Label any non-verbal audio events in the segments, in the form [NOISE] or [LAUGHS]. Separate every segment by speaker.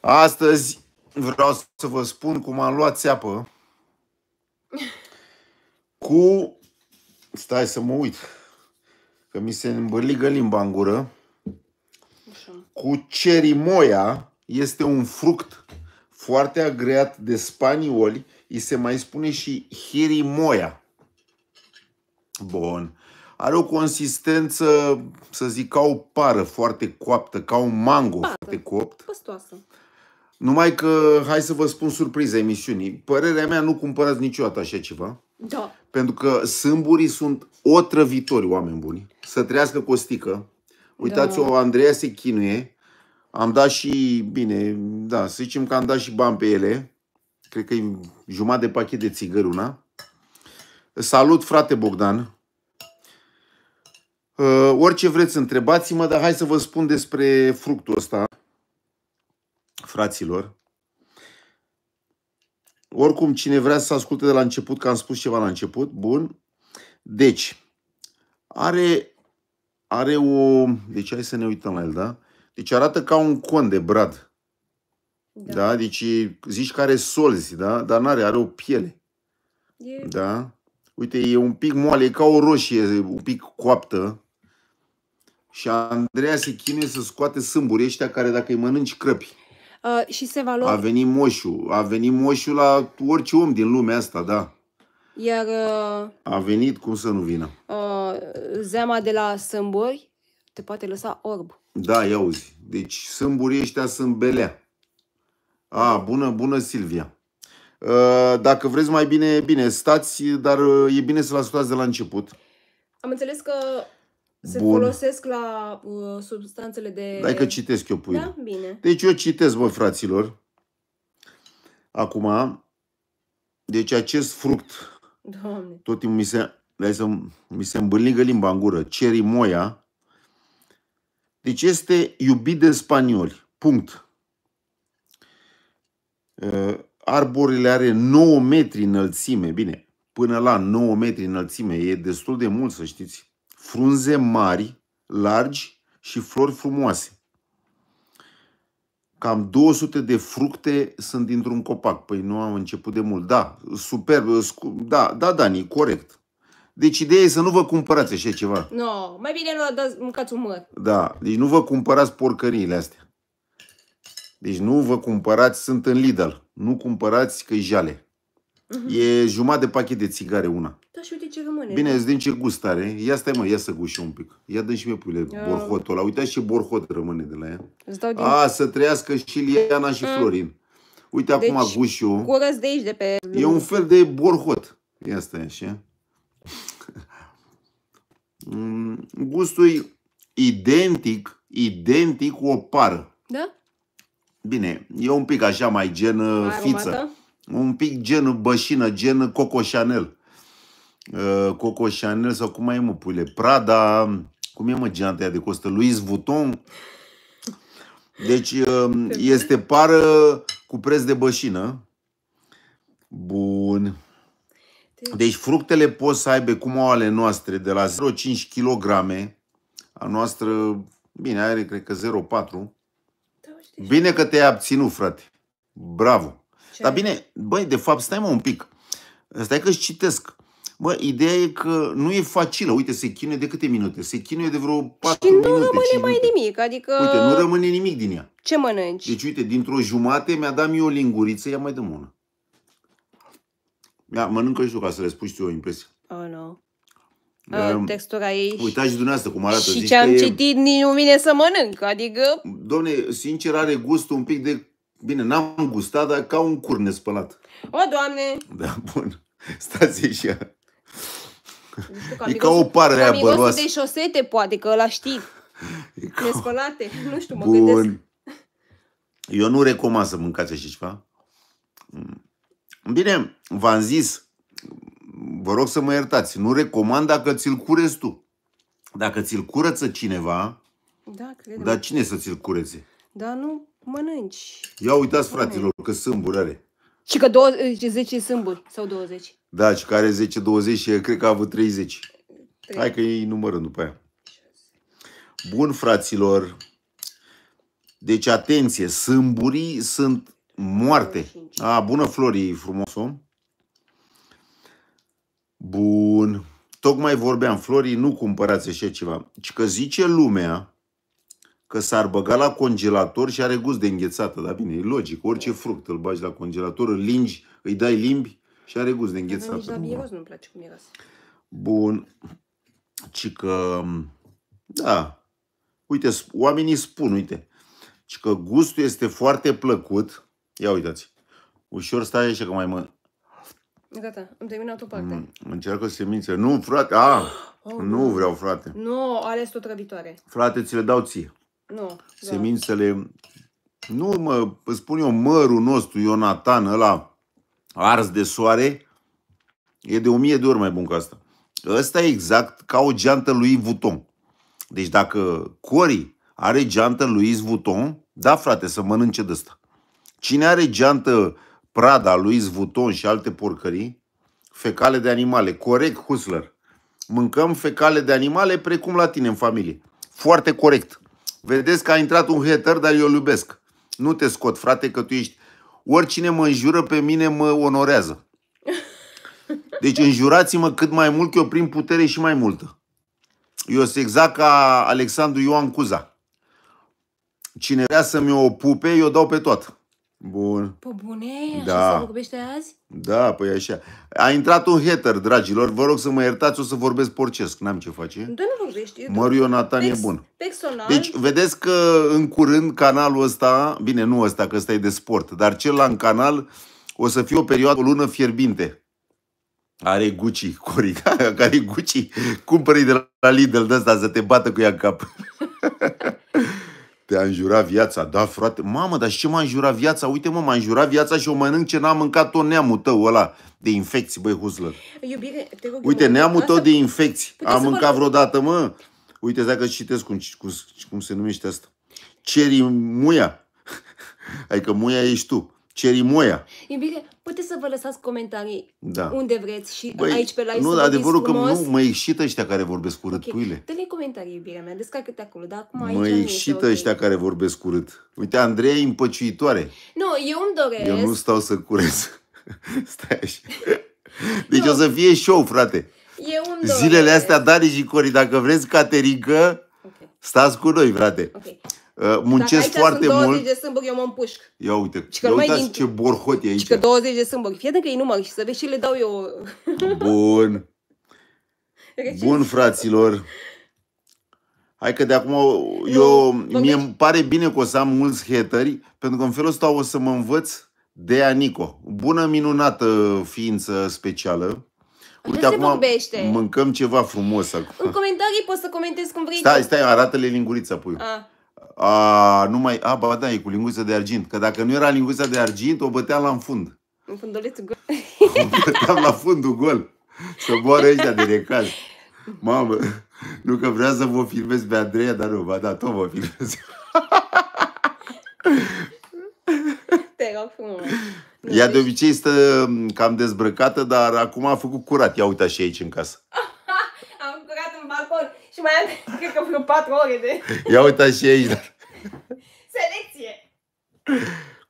Speaker 1: Astăzi vreau să vă spun cum am luat țeapă cu... Stai să mă uit, că mi se îmbăligă limba în gură. Așa. Cu cerimoia este un fruct foarte agreat de spanioli. Îi se mai spune și hirimoia. Bun. Are o consistență, să zic, ca o pară foarte coaptă, ca un mango Pată. foarte copt.
Speaker 2: Păstoasă.
Speaker 1: Numai că, hai să vă spun surpriza emisiunii, părerea mea nu cumpărați niciodată așa ceva. Da. Pentru că sâmburii sunt otrăvitori, oameni buni. Să trăiască cu o stică. Uitați-o, da. Andreea se chinuie. Am dat și, bine, da, să zicem că am dat și bani pe ele. Cred că e jumătate de pachet de țigări una. Salut, frate Bogdan. Uh, orice vreți, întrebați-mă, dar hai să vă spun despre fructul ăsta fraților. Oricum, cine vrea să asculte de la început, că am spus ceva la început, bun. Deci, are, are o... Deci, hai să ne uităm la el, da? Deci arată ca un con de brad. Da? da? Deci zici că are solzi, da? Dar n-are, are o piele. E... Da? Uite, e un pic moale, e ca o roșie, un pic coaptă. Și Andreea se chine să scoate sâmburi ăștia care dacă îi mănânci crăpi.
Speaker 2: Uh, și se lua... A
Speaker 1: venit moșul, a venit moșul la orice om din lumea asta, da.
Speaker 2: Iar... Uh,
Speaker 1: a venit, cum să nu vină?
Speaker 2: Uh, zeama de la sâmburi te poate lăsa orb.
Speaker 1: Da, ia uzi. Deci sâmburii ăștia sunt belea. A, bună, bună Silvia. Uh, dacă vreți mai bine, bine, stați, dar uh, e bine să-l ascultați de la început.
Speaker 2: Am înțeles că se Bun. folosesc la uh, substanțele de... Hai că
Speaker 1: citesc eu pui. Da? Bine. Deci eu citesc, voi fraților. Acum, deci acest fruct, Doamne. tot timpul mi se, hai să, mi se îmbâlnigă limba în gură, cerimoia, deci este iubit de spanioli. Punct. Uh, arborile are 9 metri înălțime, bine, până la 9 metri înălțime, e destul de mult să știți frunze mari, largi și flori frumoase. Cam 200 de fructe sunt dintr-un copac. Păi nu am început de mult. Da, superb. Da, da, Dani, corect. Deci ideea e să nu vă cumpărați așa ceva.
Speaker 2: Nu, no, mai bine nu dați, mâncați un măr.
Speaker 1: Da, deci nu vă cumpărați porcăriile astea. Deci nu vă cumpărați, sunt în Lidl. Nu cumpărați că jale. Uh-huh. E jumătate de pachet de țigare una.
Speaker 2: Da, și uite ce rămâne. Bine, da. îți din
Speaker 1: ce gust are. Ia stai, mă, ia să guși un pic. Ia dă și mie, puiule, uh. borhotul ăla. Uite ce borhot rămâne de la ea. din... A, să trăiască și Liana și uh. Florin. Uite deci, acum gușul.
Speaker 2: Curăț de aici, de pe... E un
Speaker 1: fel de borhot. Ia stai așa. [LAUGHS] Mm, gustul identic, identic cu o pară. Da? Bine, e un pic așa mai gen uh, Aromată? fiță un pic gen bășină, gen Coco Chanel. Uh, Coco Chanel sau cum mai e, mă, pule? Prada, cum e, mă, geanta aia de costă? Louis Vuitton. Deci um, este pară cu preț de bășină. Bun. Deci fructele pot să aibă cum au ale noastre de la 0,5 kg a noastră, bine, are cred că 0,4. Da, bine că te-ai abținut, frate. Bravo! Ce? Dar bine, băi, de fapt, stai mă un pic. Stai că-și citesc. Bă, ideea e că nu e facilă. Uite, se chinuie de câte minute? Se chinuie de vreo 4 și minute. Și nu rămâne mai
Speaker 2: nimic. Adică... Uite, nu rămâne
Speaker 1: nimic din ea.
Speaker 2: Ce mănânci?
Speaker 1: Deci, uite, dintr-o jumate mi-a dat mie o linguriță, ia mai dăm una. Ia, mănâncă și tu ca să le spui tu o impresie. Oh, no.
Speaker 2: Uh, textura ei. Uitați
Speaker 1: și dumneavoastră cum arată. Și ce am citit,
Speaker 2: e... nici nu vine să mănânc. Adică...
Speaker 1: Domne, sincer, are gustul un pic de Bine, n-am gustat, dar ca un cur nespălat.
Speaker 2: O, Doamne!
Speaker 1: Da, bun. Stați așa.
Speaker 2: Știu, e ca o pară aia băroasă. de șosete, poate, că ăla știi. ca... Nespălate. Nu știu, mă bun.
Speaker 1: gândesc. Eu nu recomand să mâncați așa ceva. Bine, v-am zis, vă rog să mă iertați, nu recomand dacă ți-l curezi tu. Dacă ți-l curăță cineva,
Speaker 2: da, cred dar
Speaker 1: cine să ți-l cureze?
Speaker 2: Da, nu, Mănânci.
Speaker 1: Ia uitați, fratilor, că sâmburi are.
Speaker 2: Și că 20, 10 sâmburi sau 20.
Speaker 1: Da, și care are 10-20 și cred că a avut 30. 3. Hai că ei numărăm după aia. Bun, fraților. Deci, atenție, sâmburii sunt moarte. A, bună, Florii, frumos om. Bun. Tocmai vorbeam, Florii, nu cumpărați așa ceva. Ci că zice lumea că s-ar băga la congelator și are gust de înghețată. Dar bine, e logic. Orice fruct îl bagi la congelator, îl lingi, îi dai limbi și are gust de înghețată. Dar nu-mi place cum miros. Bun. Ci că... Da. Uite, oamenii spun, uite. Ci că gustul este foarte plăcut. Ia uitați. Ușor stai așa că mai mă...
Speaker 2: Gata, am terminat o parte. Mm,
Speaker 1: încearcă semințe. Nu, frate, a, [GASPS] oh, nu vreau, frate.
Speaker 2: Nu, ales tot răbitoare.
Speaker 1: Frate, ți le dau ție. Nu. Da. Semințele... Da. Nu, mă, spun eu, mărul nostru, Ionatan, ăla ars de soare, e de o mie de ori mai bun ca asta. Ăsta e exact ca o geantă lui Vuitton. Deci dacă Cori are geantă lui Vuitton, da, frate, să mănânce de asta. Cine are geantă Prada, lui Vuitton și alte porcării, fecale de animale, corect, Husler. Mâncăm fecale de animale precum la tine în familie. Foarte corect. Vedeți că a intrat un hater, dar eu îl iubesc. Nu te scot, frate, că tu ești... Oricine mă înjură, pe mine mă onorează. Deci înjurați-mă cât mai mult, că eu prim putere și mai multă. Eu sunt exact ca Alexandru Ioan Cuza. Cine vrea să-mi o pupe, eu dau pe toată. Bun.
Speaker 2: Pe bune, așa da. se vorbește azi?
Speaker 1: Da, păi așa. A intrat un hater, dragilor. Vă rog să mă iertați, o să vorbesc porcesc. N-am ce face. Da,
Speaker 2: nu vorbești. Măr Ionatan e bun. Personal. Deci,
Speaker 1: vedeți că în curând canalul ăsta, bine, nu ăsta, că ăsta e de sport, dar cel la în canal o să fie o perioadă, o lună fierbinte. Are Gucci, [LAUGHS] Corica, care Gucci, cumpără de la Lidl de ăsta să te bată cu ea în cap. [LAUGHS] te-a înjurat viața. Da, frate, mamă, dar și ce m-a înjurat viața? Uite, mă, m-a înjurat viața și o mănânc ce n am mâncat tot neamul tău ăla de infecții, băi, huzlă.
Speaker 2: Iubire, te rog, Uite, neamul tău de infecții.
Speaker 1: Păi am mâncat vreodată, mă? Uite, dacă citesc cum, cum, cum se numește asta. Cerimuia. [LAUGHS] Adică muia ești tu. Cerimuia.
Speaker 2: Iubire, puteți să vă lăsați comentarii da. unde vreți și Băi, aici pe live Nu, să adevărul că nu mă
Speaker 1: ieșit ăștia care vorbesc urât, okay. puile. dă
Speaker 2: ne comentarii, iubirea mea, descarcă-te acolo, dar acum aici Mă ieșit okay.
Speaker 1: ăștia care vorbesc urât. Uite, Andreea e împăciuitoare.
Speaker 2: Nu, eu îmi doresc. Eu nu
Speaker 1: stau să curez. [LAUGHS] Stai așa. [LAUGHS] Deci nu. o să fie show, frate.
Speaker 2: Eu îmi doresc. Zilele astea,
Speaker 1: Dani și Cori, dacă vreți caterică, okay. stați cu noi, frate. Okay muncesc Dacă foarte sunt mult. 20
Speaker 2: de sâmburi, eu mă împușc.
Speaker 1: Ia uite, că ia uitați din... ce borhot e aici. Și că
Speaker 2: 20 de sâmburi. Fie că e număr și să vezi și le dau eu.
Speaker 1: Bun. [LAUGHS] Bun, fraților. Hai că de acum eu, nu, mie îmi pare bine că o să am mulți hateri, pentru că în felul ăsta o să mă învăț de Anico. Bună, minunată ființă specială.
Speaker 2: Uite, acum vorbește.
Speaker 1: mâncăm ceva frumos acum. În
Speaker 2: comentarii poți să comentezi cum vrei. Stai, stai,
Speaker 1: arată-le lingurița, pui. A. Ah a, nu mai, a, bă, da, e cu linguiță de argint. Că dacă nu era linguiță de argint, o băteam la în fund.
Speaker 2: În fundulețul gol. [LAUGHS] O
Speaker 1: băteam la fundul gol. Să moară ăștia de recaz. Mamă, nu că vreau să vă filmez pe Andreea, dar nu, bă, da, tot vă filmez.
Speaker 2: Te rog frumos.
Speaker 1: Ea de obicei stă cam dezbrăcată, dar acum a făcut curat. Ia uita și aici în casă.
Speaker 2: [LAUGHS] Am curat în balcon și mai am, cred că vreo patru ore de...
Speaker 1: Ia uita și aici, dar
Speaker 2: [LAUGHS] Selecție!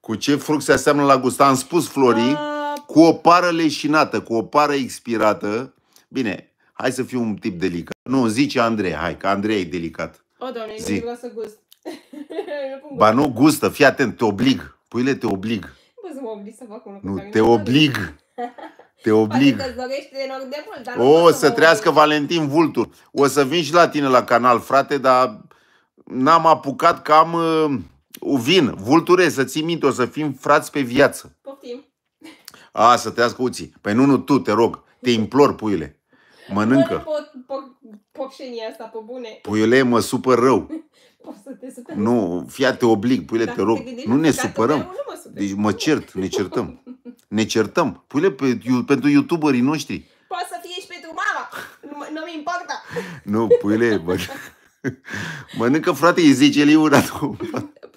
Speaker 1: Cu ce fruct se aseamnă la gust? Am spus, Flori,
Speaker 2: uh... cu
Speaker 1: o pară leșinată, cu o pară expirată. Bine, hai să fiu un tip delicat. Nu, zice Andrei, hai, că Andrei e delicat.
Speaker 2: O, doamne, Zic. lasă gust. [LAUGHS] ba nu gustă,
Speaker 1: fii atent, te oblig. Puile, te oblig.
Speaker 2: Nu să mă oblig să fac un lucru. Nu, te
Speaker 1: oblig. Te oblig. Poate
Speaker 2: de mult, dar o, să, să trăiască
Speaker 1: Valentin Vultur. O să vin și la tine la canal, frate, dar n-am apucat că am uh, vin, vulture, să ții minte, o să fim frați pe viață. Poftim. A, să te ascuți Păi nu, nu, tu, te rog, te implor, puiule. Mănâncă. Nu
Speaker 2: pot, po, pocșenia asta, pe bune.
Speaker 1: Puiule, mă supăr rău. [LAUGHS] Nu, fia te oblig, puile da, te rog. nu ne supărăm. deci mă cert, ne certăm. ne certăm. puile pe, pentru youtuberii noștri.
Speaker 2: Poate să fie și pentru mama. Nu, nu mi importa.
Speaker 1: nu, puiule, bă. [LAUGHS] [LAUGHS] Mănâncă, frate, îi zice el una, [LAUGHS]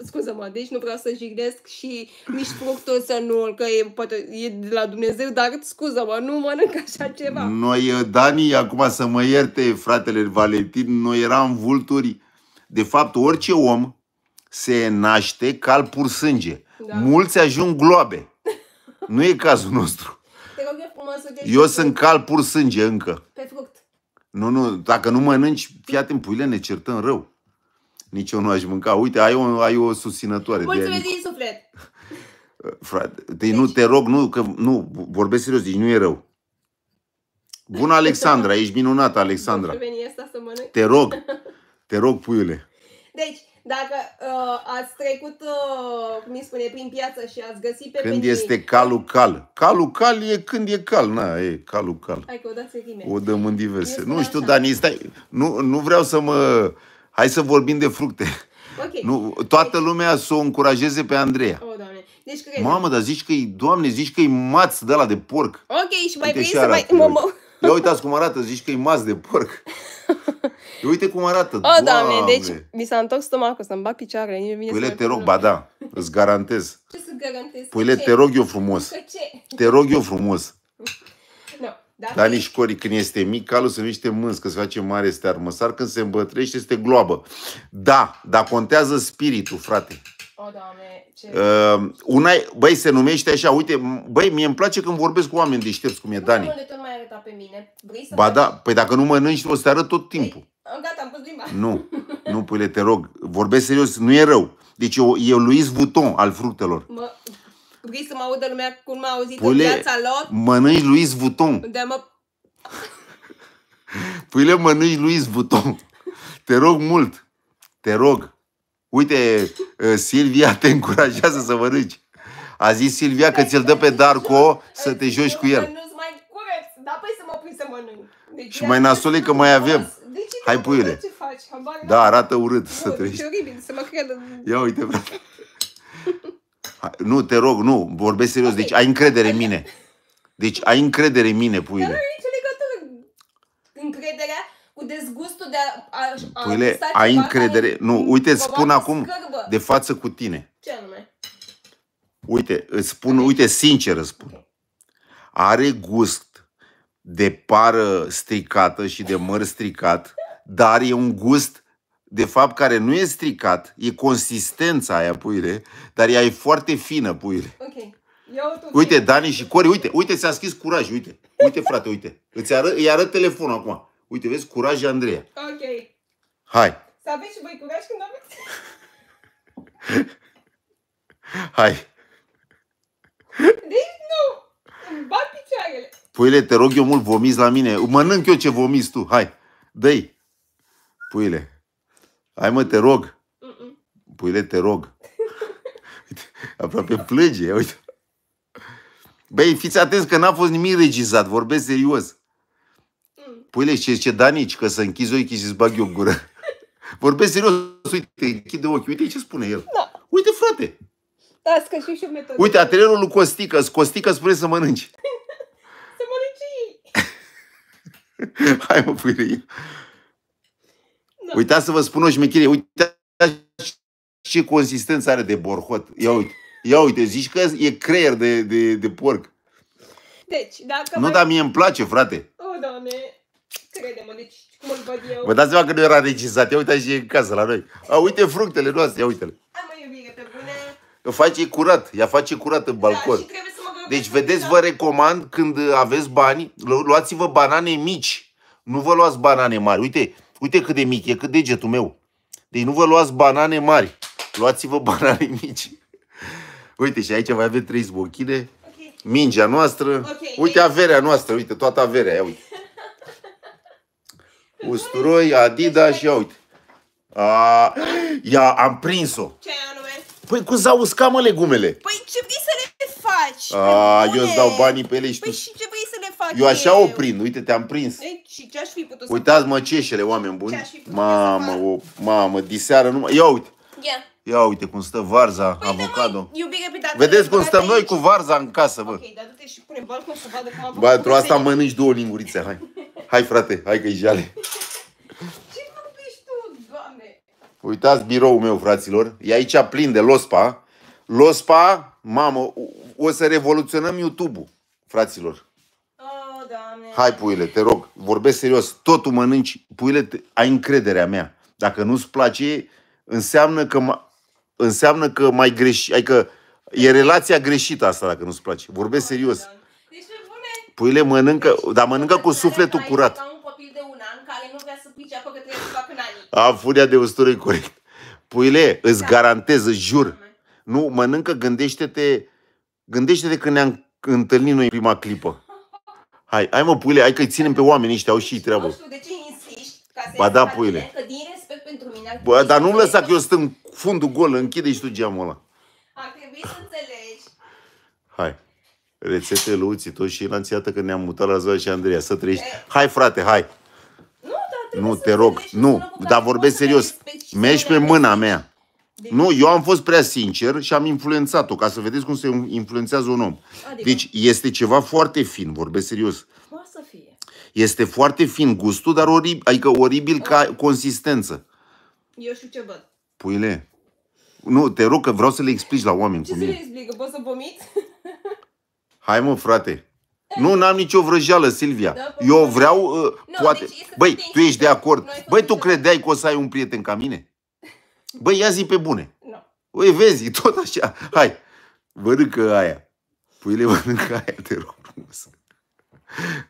Speaker 2: Scuză-mă, deci nu vreau să jignesc și nici să nu, că e, poate, e de la Dumnezeu, dar scuză-mă, nu mănânc așa ceva.
Speaker 1: Noi, eh, Dani, acum să mă ierte fratele Valentin, noi eram vulturi. De fapt, orice om se naște cal pur sânge. Da. Mulți ajung globe. [LAUGHS] Nu e cazul nostru. Te rog eu frumos, Eu sunt cal pur sânge încă. Pe fruct nu, nu, dacă nu mănânci, fii atent, puile, ne certăm rău. Nici eu nu aș mânca. Uite, ai o, ai o susținătoare. Mulțumesc adică- din suflet! [LAUGHS] Frate, deci, deci, nu, te rog, nu, că, nu, vorbesc serios, deci nu e rău. Bună, Alexandra, ești minunată, Alexandra. Te rog, te rog, puiule.
Speaker 2: Dacă uh, ați trecut, uh, cum îi spune, prin piață și ați găsit pe Când penii...
Speaker 1: este calul cal. Calul cal e când e cal. Na, e calul cal. Hai
Speaker 2: că o dați rime. O dăm
Speaker 1: în diverse. nu așa. știu, Dani, stai. Nu, nu vreau să mă... Hai să vorbim de fructe. Okay. Nu, toată lumea să o încurajeze pe Andreea.
Speaker 2: O, Deci, crede. Mamă, dar zici
Speaker 1: că-i, doamne, zici că-i maț de la de porc.
Speaker 2: Ok, și mai vrei să mai...
Speaker 1: Ia uitați cum arată, zici că-i maț de porc. [LAUGHS] [LAUGHS] Uite cum arată. O, Doamne, Doamne deci
Speaker 2: mi s-a întors stomacul să-mi bag picioarele. Nu vine Puile, te
Speaker 1: rog, ba da, îți garantez. [LAUGHS] Ce
Speaker 2: să garantez? Puile, te rog eu frumos. Ce?
Speaker 1: Te rog eu frumos. [LAUGHS] No, da. Dar deci- nici Cori, când este mic, calul se numește mâns, că se face mare este armăsar, când se îmbătrește, este globă. Da, dar contează spiritul, frate. O, Uh, una, băi, se numește așa, uite, băi, mie îmi place când vorbesc cu oameni deștepți, cum e nu Dani. Nu mai arăta pe
Speaker 2: mine. Vrei să
Speaker 1: ba da, păi dacă nu mănânci, o să te arăt tot timpul. Ei, gata, am pus limba. Nu, [LAUGHS] nu, păi te rog, vorbesc serios, nu e rău. Deci eu, e Luis Vuitton al fructelor.
Speaker 2: Mă, vrei să mă audă lumea cum m-a auzit Pule, în viața lor?
Speaker 1: mănânci Louis Vuitton. Da, mă... Pule, mănânci Louis Vuitton. Te rog mult. Te rog. Uite, uh, Silvia te încurajează să mănânci. A zis Silvia că ți-l dă pe Darko să te joci cu el. Nu-ți mai cureț, dar păi să mă pui să mănânc. Deci și mai nasole că mai avem.
Speaker 2: Hai, puiule. Ce faci? Da, arată urât să treci. E oribil, să mă credă. Ia uite, frate.
Speaker 1: Nu, te rog, nu, vorbesc serios. Deci ai încredere în mine. Deci ai încredere în mine, puiule. Dar nu
Speaker 2: are nicio legătură. Încrederea cu dezgustul de a, a, a Puile, ai încredere. Nu, uite, îți spun acum scârbă. de față cu tine. Ce anume?
Speaker 1: Uite, îți spun, uite, sincer îți spun. Are gust de pară stricată și de măr stricat, dar e un gust de fapt, care nu e stricat, e consistența aia, puile dar ea e foarte fină, puile
Speaker 2: Ok. uite,
Speaker 1: Dani și Cori, uite, uite, s-a schis curaj, uite. Uite, frate, uite. Îți arăt, îi arăt telefonul acum. Uite, vezi, curaj și Andreea.
Speaker 2: Ok. Hai. Să aveți și voi curaj când aveți.
Speaker 1: [LAUGHS] Hai.
Speaker 2: Deci nu. Îmi bat picioarele.
Speaker 1: Puile, te rog eu mult, vomiți la mine. Mănânc eu ce vomiți tu. Hai. dă Puile. Hai mă, te rog. Puile, te rog. Uite, [LAUGHS] aproape plânge. Uite. Băi, fiți atenți că n-a fost nimic regizat. Vorbesc serios. Puile, ce zice Danici, că să închizi ochii și îți bag eu gură. [LAUGHS] Vorbesc serios, uite, închide ochii, uite ce spune el. Da. Uite, frate.
Speaker 2: Da, scășit și metodă. Uite,
Speaker 1: atelierul lui Costică, Costică spune să mănânci. [LAUGHS] să mănânci ei. [LAUGHS] Hai mă, puile. Da. Uitați să vă spun o șmechire, uitați ce consistență are de borhot. Ia uite, ia uite zici că e creier de, de, de porc.
Speaker 2: Deci, dacă nu, mai... dar mie îmi place, frate. O, oh, doamne. Crede-mă, deci cum îl văd eu... Vă dați
Speaker 1: seama că nu era regizat, ia uite și în casă la noi. A, uite fructele noastre, ia uite-le. Am mă, iubire pe bune. face curat, ea face curat în da, balcon. Da, și trebuie să mă deci, vedeți, vă recomand când uh, aveți bani, luați-vă banane mici. Nu vă luați banane mari. Uite, uite cât de mic e, cât degetul meu. Deci nu vă luați banane mari. Luați-vă [LAUGHS] banane mici. Uite, și aici mai avem trei zbochine. Okay. Mingea noastră. Okay. Uite averea noastră, uite, toată averea, ia uite. Usturoi, Adidas și ia uite. A, ia, am prins-o. Ce anume? Păi cu s-au uscat, mă, legumele.
Speaker 2: Păi ce vrei să le faci? A, eu îți dau banii pe ele și păi tu... și ce vrei să le faci? Eu așa o prind,
Speaker 1: uite, te-am prins.
Speaker 2: Ei, și ce aș fi putut să Uitați,
Speaker 1: mă, ceșele, oameni buni. Ce mamă, o, mamă, diseară numai... Ia uite. Ia. Ia uite cum stă varza, păi avocado. Da,
Speaker 2: iubire, pe dată Vedeți cum stăm aici.
Speaker 1: noi cu varza în casă, bă. Ok, dar du-te
Speaker 2: și pune balcon să vadă cum am
Speaker 1: Ba, pentru asta mănânci două lingurițe, hai. Hai, frate, hai că-i jale. [LAUGHS] Ce vorbești tu, doamne? Uitați biroul meu, fraților. E aici plin de lospa. Lospa, mamă, o să revoluționăm YouTube-ul, fraților. Oh, doamne. Hai, puile, te rog, vorbesc serios. Totul mănânci. Puile, ai încrederea mea. Dacă nu-ți place, înseamnă că înseamnă că mai greși, adică e relația greșită asta dacă nu-ți place. Vorbesc serios. Deci, puile mănâncă, deci, dar mănâncă cu sufletul curat. A, furia de ustură e corect. Puile, îți da. garantez, îți jur. Nu, mănâncă, gândește-te, gândește-te când ne-am întâlnit noi în prima clipă. [LAUGHS] Hai, hai mă, puile, hai că-i ținem pe oameni ăștia, au și treabă. Nu știu,
Speaker 2: de ce ca ba da, puile. Bă,
Speaker 1: dar nu-mi lăsa că eu stăm fundul gol, închide și tu geamul ăla. Ar trebui să înțelegi. Hai. Rețete luți, tot și lanțiată că ne-am mutat la Zoe și Andreea. Să trăiești. Hai, frate, hai. Nu, dar nu te rog. Nu, dar vorbesc serios. Mergi pe mâna mea. De nu, eu am fost prea sincer și am influențat-o, ca să vedeți cum se influențează un om. Adică. Deci este ceva foarte fin, vorbesc serios. Este foarte fin gustul, dar orib, adică oribil ca consistență.
Speaker 2: Eu știu ce văd.
Speaker 1: Puile. Nu, te rog că vreau să le explici la oameni. Ce să le
Speaker 2: explic? Poți să vomit? [LAUGHS]
Speaker 1: Hai mă, frate. Nu, n-am nicio vrăjeală, Silvia. Da, păi Eu vreau, uh, no, deci poate... Deci Băi, tu ești de acord. Băi, tu credeai că o să ai un prieten ca mine? Băi, ia zi pe bune. No. Băi, vezi, [LAUGHS] tot așa. Hai, mănâncă aia. Puile mănâncă aia, te rog frumos.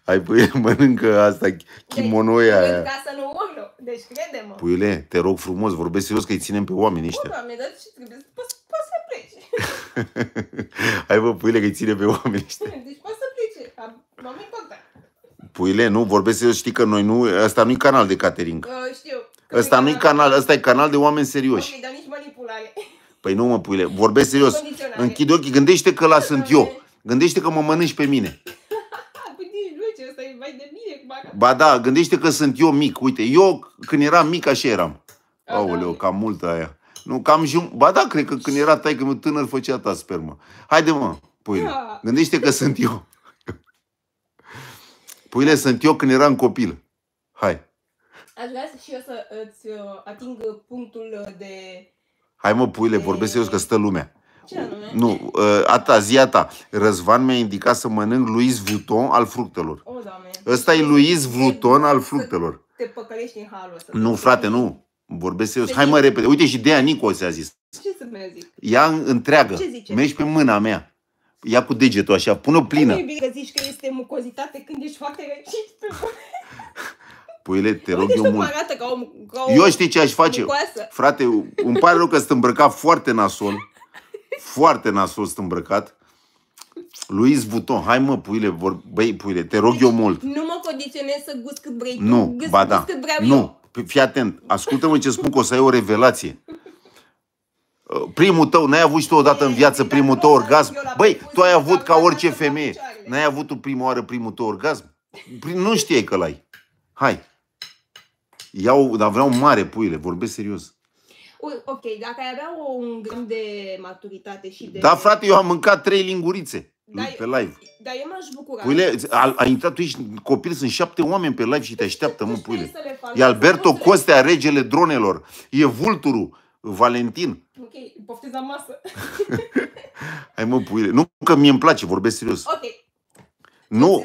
Speaker 1: Ai puiule, [LAUGHS] mănâncă asta, Kimonoia? deci, aia. ca
Speaker 2: să nu urlu, deci crede-mă.
Speaker 1: Puiule, te rog frumos, vorbesc serios că îi ținem pe oameni ăștia. Bă,
Speaker 2: doamne, dar ce trebuie? Poți, poți să pleci.
Speaker 1: [LAUGHS] Hai bă, puiule, că îi ține pe oameni
Speaker 2: ăștia. [LAUGHS] Deci poți să pleci, m-am impactat.
Speaker 1: Puiule, nu, vorbesc serios, știi că noi nu, ăsta nu-i canal de catering. Uh, știu. Ăsta nu-i canal, ăsta e canal de oameni serioși. Ok, dar nici manipulare. Păi nu mă, puiule, vorbesc serios. Închid ochii, gândește că la sunt eu. Gândește că mă mănânci pe mine. Ba da, gândește că sunt eu mic. Uite, eu când eram mic așa eram. Da, da. Aoleu, cam mult aia. Nu, cam jum... Ba da, cred că când era taică meu tânăr făcea ta spermă. Haide mă, puile. Da. Gândește că sunt eu. [LAUGHS] Puile, sunt eu când eram copil. Hai.
Speaker 2: Aș vrea și eu să îți uh, ating punctul de...
Speaker 1: Hai mă, puile, vorbesc eu că stă lumea. Ce anume? Nu, ă, ata zi a ta. Răzvan mi-a indicat să mănânc Louis Vuitton al fructelor. O, Ăsta e Louis Vuitton al fructelor.
Speaker 2: Te păcălești în halul ăsta. Nu,
Speaker 1: frate, nu. Vorbesc serios. Păi Hai mă repede. Uite și Dea Nico ți-a zis. Ce să mi zic? Ea întreagă. Ce Mergi pe mâna mea ia cu degetul așa, pune-o păi plină. Nu
Speaker 2: că zici că este mucozitate când ești foarte răcit [LAUGHS] pe
Speaker 1: Puile, te rog eu mult. Arată
Speaker 2: ca ca eu știi ce aș face? Mucoasă.
Speaker 1: Frate, îmi pare rău că sunt îmbrăcat foarte nasol foarte nasos îmbrăcat. Luis Vuitton, hai mă, puile, vor... băi, puile, te rog eu mult.
Speaker 2: Nu mă condiționez să gust cât vrei nu, gust, ba da, nu.
Speaker 1: Eu. Fii atent, ascultă-mă ce spun că o să ai o revelație. Uh, primul tău, n-ai avut și tu odată în viață primul tău orgasm? Băi, tu ai avut ca orice femeie. N-ai avut tu prima oară primul tău orgasm? Nu știi că l-ai. Hai. Iau, dar vreau mare puile, vorbesc serios
Speaker 2: ok, dacă ai avea un gram de maturitate și de... Da, frate,
Speaker 1: eu am mâncat trei lingurițe da, pe live.
Speaker 2: Dar eu m-aș bucura. Puile,
Speaker 1: a, a intrat tu ești copil, sunt șapte oameni pe live și te așteaptă, mă, puile. E Alberto Costea, regele dronelor. E vulturul. Valentin.
Speaker 2: Ok, poftez la masă.
Speaker 1: [LAUGHS] Hai mă, puile. Nu că mie îmi place, vorbesc serios. Ok. Nu.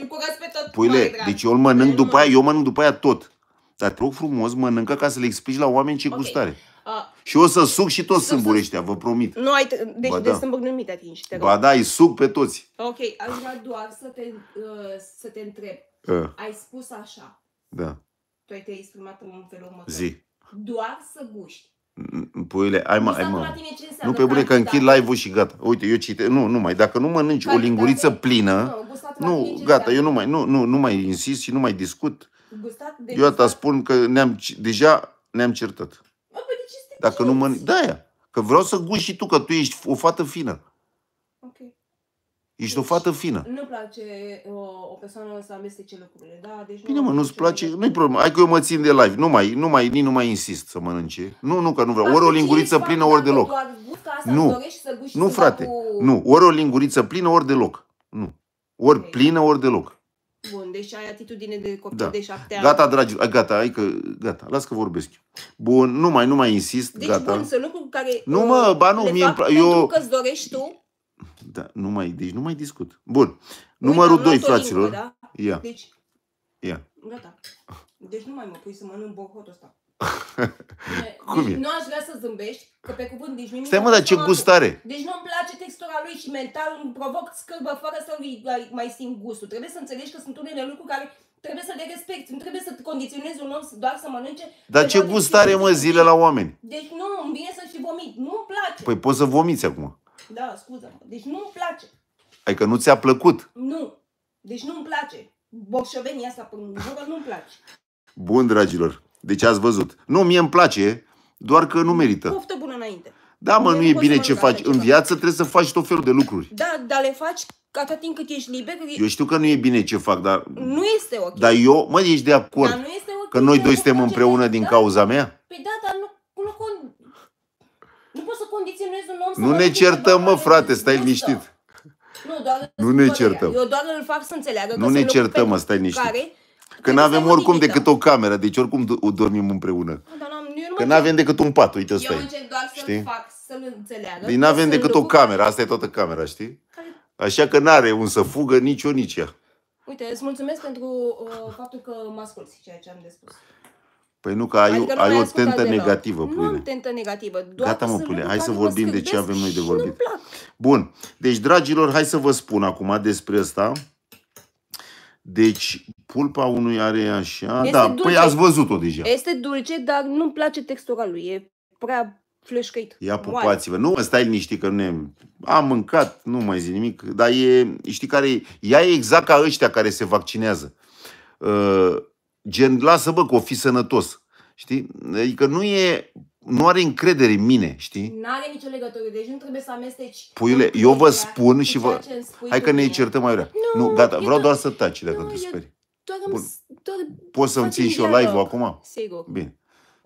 Speaker 1: puile, deci eu îl mănânc după aia, eu mănânc după aia tot. Dar te rog frumos, mănâncă ca să le explici la oameni ce okay. gustare. Și o să suc și toți sâmburi ăștia, vă promit. Nu
Speaker 2: ai, deci ba de da. sâmburi nu mi te atingi, te Ba da,
Speaker 1: îi suc pe toți.
Speaker 2: Ok, aș vrea doar să te, uh, să te întreb. Uh. Ai spus așa. Da. Tu ai te exprimat în felul următor. Zi. Doar să guști.
Speaker 1: Mm, mm, puiule, ai mă, ai mă.
Speaker 2: Nu pe bune că închid
Speaker 1: live-ul și gata. Uite, eu cite, nu, nu mai, dacă nu mănânci o linguriță plină, nu, gata, eu nu mai, nu, nu, nu mai insist și nu mai discut. Eu asta spun că ne-am, deja ne-am certat. Dacă nu mănânci... Da, că vreau să gust și tu, că tu ești o fată fină. Ok. Ești deci, o fată fină.
Speaker 2: Nu place o, o persoană să amestece lucrurile, da? Deci Bine, nu mă,
Speaker 1: nu-ți place, nu-i problemă. Hai că eu mă țin de live. Nu mai, nu mai, nici nu mai insist să mănânce. Nu, nu, că nu vreau. Ori o linguriță plină, ori deloc.
Speaker 2: Nu, nu, frate. Cu... Nu, ori
Speaker 1: o linguriță plină, ori deloc. Nu. Ori okay. plină, ori deloc
Speaker 2: bun, deci ai atitudine de copil da. de șapte ani. Gata,
Speaker 1: dragi, gata, hai că, gata, las că vorbesc eu. Bun, nu mai, nu mai insist, deci, gata. Deci, bun, sunt
Speaker 2: lucruri care nu, mă, uh,
Speaker 1: ba, nu, mie fac eu... că
Speaker 2: îți dorești tu.
Speaker 1: Da, nu mai, deci nu mai discut. Bun, Uite, numărul 2, fraților. Limba, da? Ia. Deci, Ia.
Speaker 2: Gata. Deci nu mai mă pui să mănânc bohotul ăsta. [LAUGHS] Cum deci e? nu aș vrea să zâmbești, că pe cuvânt nici nimic... Stai mă, dar ce gustare. Deci nu-mi și mental îmi provoc scârbă fără să mai, mai simt gustul. Trebuie să înțelegi că sunt unele lucruri care trebuie să le respecti. Nu trebuie să condiționezi un om doar să mănânce.
Speaker 1: Dar ce gust are, mă, zile la oameni?
Speaker 2: Deci nu, îmi vine să și vomit. Nu-mi place. Păi
Speaker 1: poți să vomiți acum.
Speaker 2: Da, scuză-mă. Deci nu-mi place.
Speaker 1: Adică nu ți-a plăcut?
Speaker 2: Nu. Deci nu-mi place. Bocșovenia asta pe nu-mi place.
Speaker 1: Bun, dragilor. Deci ați văzut. Nu, mie îmi place, doar că nu merită. Poftă
Speaker 2: bună înainte. Da, mă, nu, nu e bine
Speaker 1: ce faci. În viață trebuie să faci tot felul de lucruri.
Speaker 2: Da, dar le faci atât timp cât ești liber. Eu
Speaker 1: știu că nu e bine ce fac, dar...
Speaker 2: Nu este ok. Dar
Speaker 1: eu, mă, ești de acord dar nu este okay că noi doi suntem împreună din da? cauza mea? Păi da, dar nu, nu, con...
Speaker 2: nu poți să condiționezi un om Nu ne
Speaker 1: certăm, mă, frate, stai liniștit.
Speaker 2: Nu, doar nu ne certăm. Eu doar îl fac să înțeleagă că Nu ne certăm, mă, stai liniștit.
Speaker 1: că nu avem oricum decât da. o cameră, deci oricum dormim împreună. Da, Că nu avem decât un pat, uite ăsta Eu încerc
Speaker 2: doar să-l știi? fac, să-l înțeleagă. Din păi nu avem decât lucru. o cameră,
Speaker 1: asta e toată camera, știi? Așa că n-are un să fugă nici o nici ea.
Speaker 2: Uite, îți mulțumesc pentru uh, faptul că mă asculti ceea ce am de spus.
Speaker 1: Păi nu, că ai, adică nu ai o tentă negativă, pule. Nu am
Speaker 2: tentă negativă. Doar Gata, mă, pule, hai să vorbim de ce avem noi de vorbit.
Speaker 1: Bun, deci, dragilor, hai să vă spun acum despre asta. Deci, pulpa unui are așa, este da, păi dulce. păi ați văzut-o deja. Este
Speaker 2: dulce, dar nu-mi place textura lui, e prea flășcăit. Ia pupați-vă,
Speaker 1: nu stai liniștit că nu ne... Am mâncat, nu mai zic nimic, dar e, știi care Ea e exact ca ăștia care se vaccinează. Uh, gen, lasă bă că o fi sănătos. Știi? Adică nu e nu are încredere în mine, știi?
Speaker 2: Nu are nicio legătură, deci nu trebuie să amesteci.
Speaker 1: Puiule, eu vă spun și vă... Hai că ne certăm mai rea. Nu, nu, gata, vreau doar, doar să taci dacă nu, te speri.
Speaker 2: Doar, doar
Speaker 1: Poți să-mi ții și eu live-ul acum? Sigur. Bine.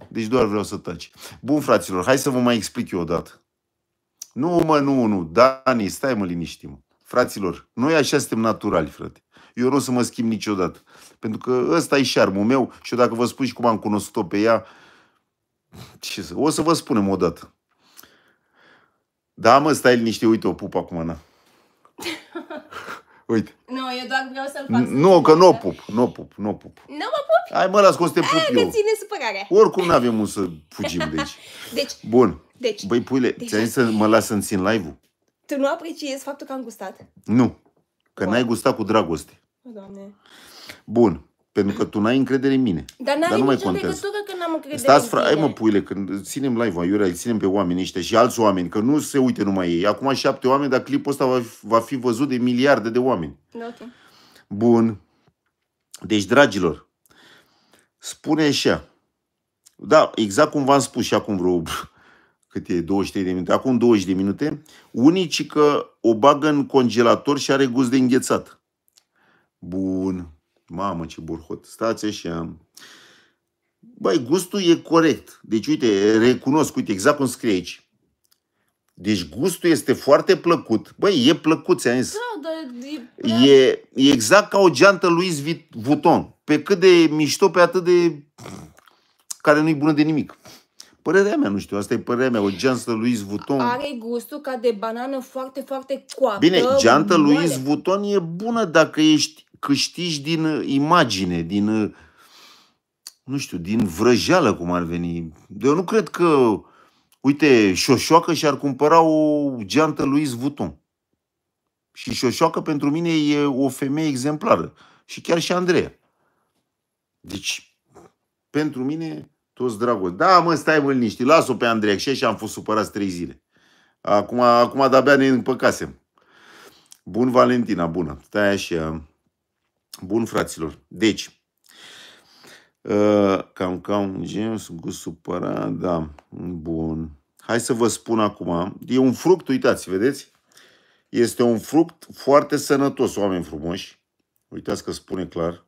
Speaker 1: Deci doar vreau să taci. Bun, fraților, hai să vă mai explic eu o dată. Nu, mă, nu, nu. Dani, stai mă liniști, mă. Fraților, noi așa suntem naturali, frate. Eu nu o să mă schimb niciodată. Pentru că ăsta e șarmul meu și eu dacă vă spun și cum am cunoscut-o pe ea, ce să... O să vă spunem o dată. Da, mă, stai liniște, uite, o pup acum, na. [LAUGHS] Uite.
Speaker 2: Nu, eu doar vreau să-l fac. Nu,
Speaker 1: că nu o pup, nu o pup, nu o pup.
Speaker 2: Nu mă pup.
Speaker 1: Hai mă, las că o să te pup Aia eu. că ține
Speaker 2: supărarea. Oricum
Speaker 1: nu avem un să fugim de aici.
Speaker 2: [LAUGHS] Deci. Bun. Deci. Băi, puile, deci... ți-ai zis să
Speaker 1: mă las să-mi țin live-ul?
Speaker 2: Tu nu apreciezi faptul că am gustat?
Speaker 1: Nu. Că n-ai gustat cu dragoste. Oh, Doamne. Bun. Pentru că tu n-ai încredere în mine.
Speaker 2: Dar, Dar nu mai contează. că n-am încredere Stați, fra- hai mă,
Speaker 1: puile, când ținem live-ul, Iurea, îi ținem pe oamenii ăștia și alți oameni, că nu se uite numai ei. Acum șapte oameni, dar clipul ăsta va, va fi văzut de miliarde de oameni. Okay. Bun. Deci, dragilor, spune așa. Da, exact cum v-am spus și acum vreo cât e, 23 de minute, acum 20 de minute, unici că o bagă în congelator și are gust de înghețat. Bun. Mamă, ce burhot. Stați așa. Băi, gustul e corect. Deci, uite, recunosc, uite, exact cum scrie aici. Deci gustul este foarte plăcut. Băi, e plăcut, ți-am zis. Da, dar e, prea... e, e exact ca o geantă lui Vuitton. Pe cât de mișto, pe atât de... care nu-i bună de nimic. Părerea mea, nu știu, asta e părerea mea, o geantă lui Vuitton. Are
Speaker 2: gustul ca de banană foarte, foarte coaptă. Bine, geantă lui
Speaker 1: Vuitton e bună dacă ești câștigi din uh, imagine, din, uh, nu știu, din vrăjeală, cum ar veni. Eu nu cred că, uite, Șoșoacă și-ar cumpăra o geantă lui Vuitton. Și Șoșoacă pentru mine e o femeie exemplară. Și chiar și Andreea. Deci, pentru mine, toți dragoste Da, mă, stai mă liniști, las-o pe Andreea. Și așa am fost supărați trei zile. Acum, acum de-abia ne împăcasem. Bun Valentina, bună. Stai așa. Bun, fraților. Deci, cam cam James, gust supărat, da, bun. Hai să vă spun acum. E un fruct, uitați, vedeți? Este un fruct foarte sănătos, oameni frumoși. Uitați că spune clar.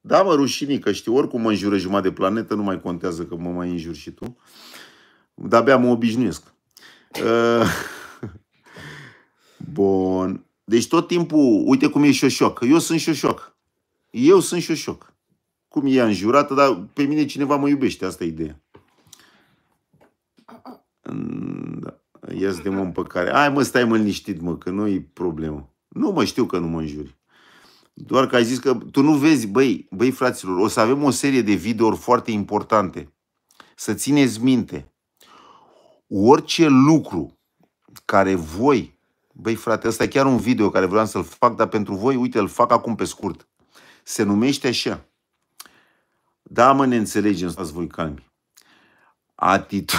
Speaker 1: Da, mă, rușinică, știu, oricum mă înjură jumătate de planetă, nu mai contează că mă mai înjuri și tu. Dar abia mă obișnuiesc. Ă, [LAUGHS] bun. Deci tot timpul, uite cum e șoșoc. Eu sunt șoșoc. Eu sunt șoșoc. Cum e înjurată, dar pe mine cineva mă iubește. Asta e ideea. Da. Ia să dăm împăcare. Hai mă, stai mă liniștit, mă, că nu e problemă. Nu mă știu că nu mă înjuri. Doar că ai zis că tu nu vezi, băi, băi fraților, o să avem o serie de videouri foarte importante. Să țineți minte. Orice lucru care voi, băi frate, ăsta e chiar un video care vreau să-l fac, dar pentru voi, uite, îl fac acum pe scurt se numește așa. Da, mă, ne înțelegem, stați voi calmi. Atitu-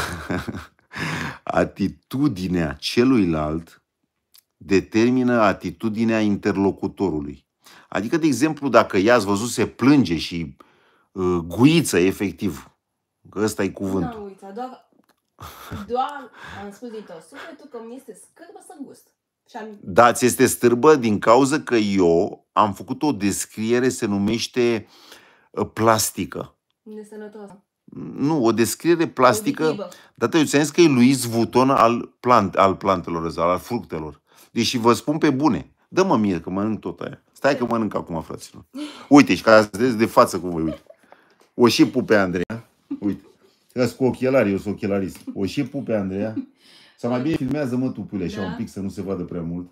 Speaker 1: [LAUGHS] atitudinea celuilalt determină atitudinea interlocutorului. Adică, de exemplu, dacă i ați văzut se plânge și uh, guiță, efectiv, că ăsta e cuvântul. Nu, uita, doar,
Speaker 2: doar am spus din tot sufletul că mi este scârbă să gust. Da,
Speaker 1: ți este stârbă din cauza că eu am făcut o descriere, se numește ă, plastică. Nesănătoasă. Nu, o descriere plastică. Dar eu ți că e Luis Vuitton al, plant, al plantelor, al fructelor. Deși vă spun pe bune. Dă-mă mie că mănânc tot aia. Stai că mănânc acum, fraților. Uite, și ca să de față cum voi, uite. O și pupe, Andreea. Uite. Sunt cu ochelari, eu sunt ochelarist. O și pupe, Andreea. Sau mai bine filmează-mă tu, pule, așa da. un pic să nu se vadă prea mult.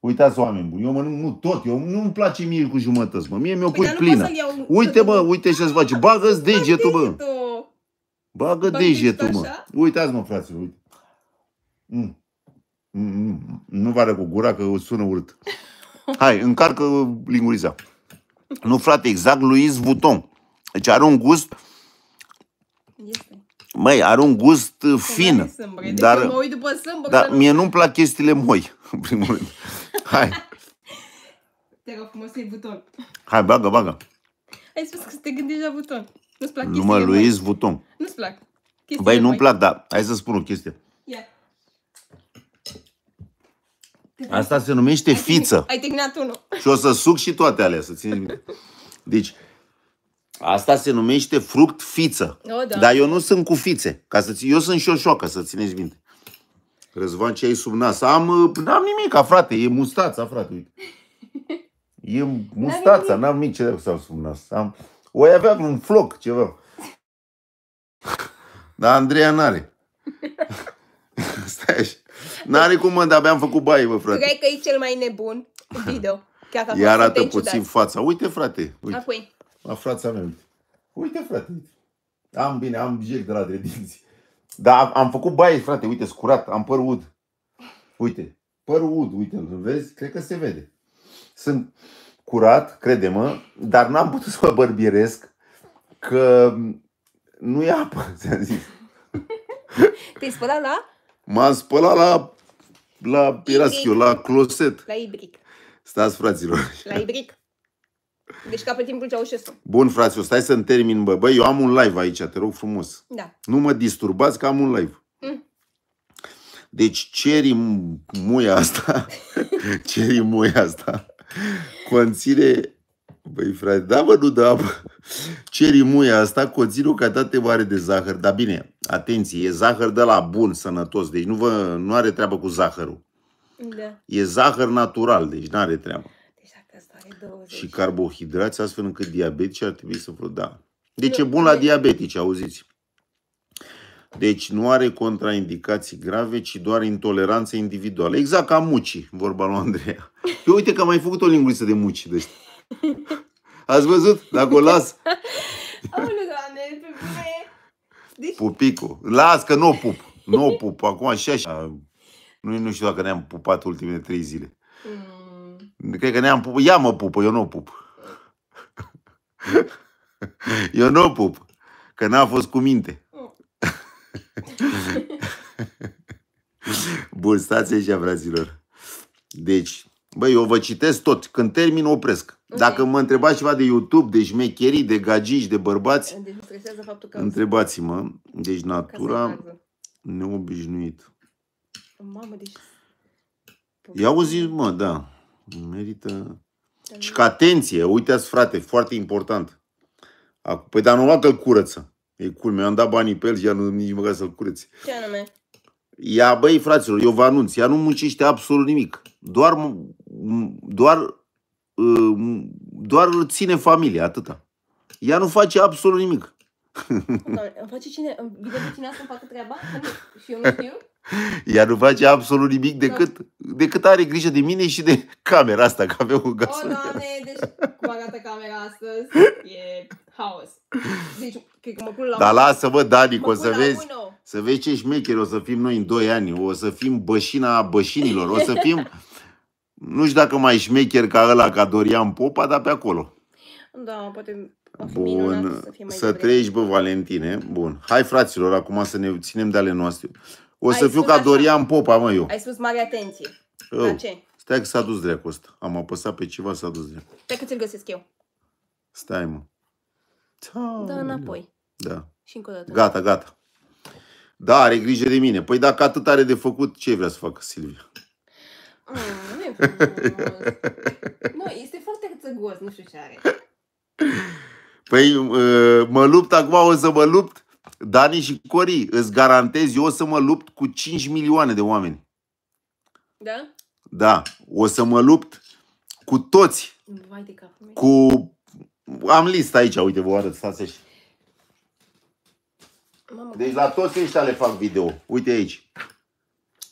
Speaker 1: Uitați, oameni buni, eu mănânc nu tot, eu nu-mi place mie cu jumătăți, mă. Mie mi-o pui păi, plină. Iau... Uite, bă, uite ce-ți face. Bagă-ți degetul, bă. Bagă degetul, mă. Uitați, mă, fraților, uite. Mm. Mm, mm, mm. nu vară cu gura că sună urât. Hai, încarcă linguriza. Nu, frate, exact Louis Vuitton. Deci are un gust Măi, are un gust uh, fin. Sâmbăre, dar, mă
Speaker 2: uit după sâmbă, dar mie nu-mi
Speaker 1: plac chestiile moi, [LAUGHS] în primul rând. Hai.
Speaker 2: [LAUGHS] Te rog frumos, să buton.
Speaker 1: Hai, bagă, bagă.
Speaker 2: Ai spus că te gândești la buton. Nu-ți plac Nu mă, lui is buton. Nu-ți plac. Chestiile Băi, nu-mi
Speaker 1: plac, dar hai să spun o chestie. Yeah. Asta se numește ai fiță.
Speaker 2: Ai terminat unul.
Speaker 1: Și o să suc și toate alea, să țin. Deci, Asta se numește fruct fiță.
Speaker 2: O, da. Dar eu
Speaker 1: nu sunt cu fițe. Ca să Eu sunt șoșoacă, să țineți minte. Răzvan, ce ai sub nas? Am, uh, am nimic, frate. E mustața, frate. Uite. E mustața. N-am nimic. ce să am sub nas. Am... O avea un floc, ceva. Dar Andreea n-are. [LAUGHS] Stai așa. N-are cum, mă, dar am făcut baie, bă, frate. Tu
Speaker 2: că e cel mai nebun video. Chiar că Iar arată puțin ciudat.
Speaker 1: fața. Uite, frate. Uite. Acui la frața mea. Uite, frate, am bine, am jec de la dinți. Dar am, am făcut baie, frate, uite, scurat, am păr ud. Uite, păr ud, uite, îl vezi? Cred că se vede. Sunt curat, crede-mă, dar n-am putut să mă bărbieresc că nu e apă, [LAUGHS] ți-am zis.
Speaker 2: Te-ai spălat la?
Speaker 1: M-am spălat la, la, era la closet. La ibric. Stați, fraților.
Speaker 2: La ibric. Deci ca pe timpul Ceaușescu.
Speaker 1: Bun, frate, stai să-mi termin, bă. Băi, eu am un live aici, te rog frumos. Da. Nu mă disturbați că am un live. Mm. Deci ceri muia asta, [LAUGHS] ceri muia asta, conține Băi, frate, da, bă, nu da, bă. muia asta conține o cantitate mare de zahăr. Dar bine, atenție, e zahăr de la bun, sănătos. Deci nu, vă, nu are treabă cu zahărul. Da. E zahăr natural, deci nu are treabă și carbohidrați, astfel încât diabetici ar trebui să vă da. Deci e bun la diabetici, auziți. Deci nu are contraindicații grave, ci doar intoleranțe individuale. Exact ca mucii, vorba lui Andreea. Eu uite că am mai făcut o linguriță de muci de Ați văzut? Dacă o las. Deci- Pupicu. Las că nu o pup. Nu o pup. Acum și așa. Nu, nu știu dacă ne-am pupat ultimele trei zile. Mm. Cred că ne-am pupă. Ia mă pupă, eu nu o pup. eu nu o [LAUGHS] pup. Că n-a fost cu minte. [LAUGHS] Bun, stați aici, fraților. Deci, băi, eu vă citesc tot. Când termin, opresc. Dacă mă întrebați ceva de YouTube, de șmecherii, de gagici, de bărbați, deci întrebați-mă. Deci natura neobișnuit.
Speaker 2: Mamă, deci... Ia auzi,
Speaker 1: mă, da. Merită. Da, și că atenție, uitați frate, foarte important. Acum, păi dar nu luat că-l curăță. E mi am dat banii pe el și ea nu nici măcar să-l cureți. Ce anume? Ia băi, fraților, eu vă anunț, ea nu muncește absolut nimic. Doar, doar, uh, doar ține familia, atâta. Ea nu face absolut nimic. [LAUGHS] Doamne,
Speaker 2: îmi face cine, îmi vine cine să facă treaba? Adică, și eu nu știu?
Speaker 1: Ea nu face absolut nimic da. decât, da. decât are grijă de mine și de camera asta, că avem un gaz. O, oh, doamne, deci
Speaker 2: cum arată camera astăzi? E haos. Deci, cred că mă pun la Dar lasă-mă, Dani, o să vezi.
Speaker 1: Să vezi ce șmecheri o să fim noi în 2 ani. O să fim bășina bășinilor. O să fim, nu știu dacă mai șmecher ca ăla, ca Dorian Popa, dar pe acolo. Da, poate Bun, să, să trăiești, bă, Valentine. Bun. Hai, fraților, acum să ne ținem de ale noastre. O să Ai fiu ca Dorian Popa, mă, eu. Ai
Speaker 2: spus mare atenție. Oh. La ce?
Speaker 1: Stai că s-a dus dreacul ăsta. Am apăsat pe ceva, s-a dus dreacul.
Speaker 2: Stai că ți-l găsesc eu. Stai, mă. Da, înapoi. Da. Și încă o dată.
Speaker 1: Gata, gata. Da, are grijă de mine. Păi dacă atât are de făcut, ce vrea să facă Silvia?
Speaker 2: Mm, nu e Nu, este foarte țăgos, nu știu ce are.
Speaker 1: Păi uh, mă lupt acum, o să mă lupt Dani și Cori, îți garantez, eu o să mă lupt cu 5 milioane de oameni. Da? Da, o să mă lupt cu toți. Vai de cap, cu... Am list aici, uite, vă arăt, stați așa. deci la toți ăștia le fac video. Uite aici.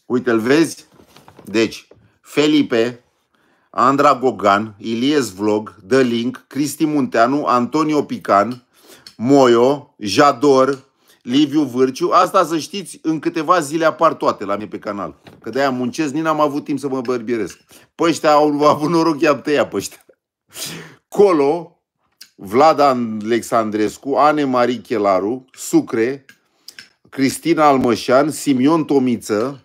Speaker 1: Uite, îl vezi? Deci, Felipe, Andra Gogan, Ilies Vlog, The Link, Cristi Munteanu, Antonio Pican, Moio, Jador, Liviu Vârciu. Asta să știți, în câteva zile apar toate la mine pe canal. Că de-aia muncesc, nici n-am avut timp să mă bărbiresc. Păștea au avut noroc, i-am tăiat păștea. Colo, Vlad Alexandrescu, Ane Marie Chelaru, Sucre, Cristina Almășan, Simion Tomiță,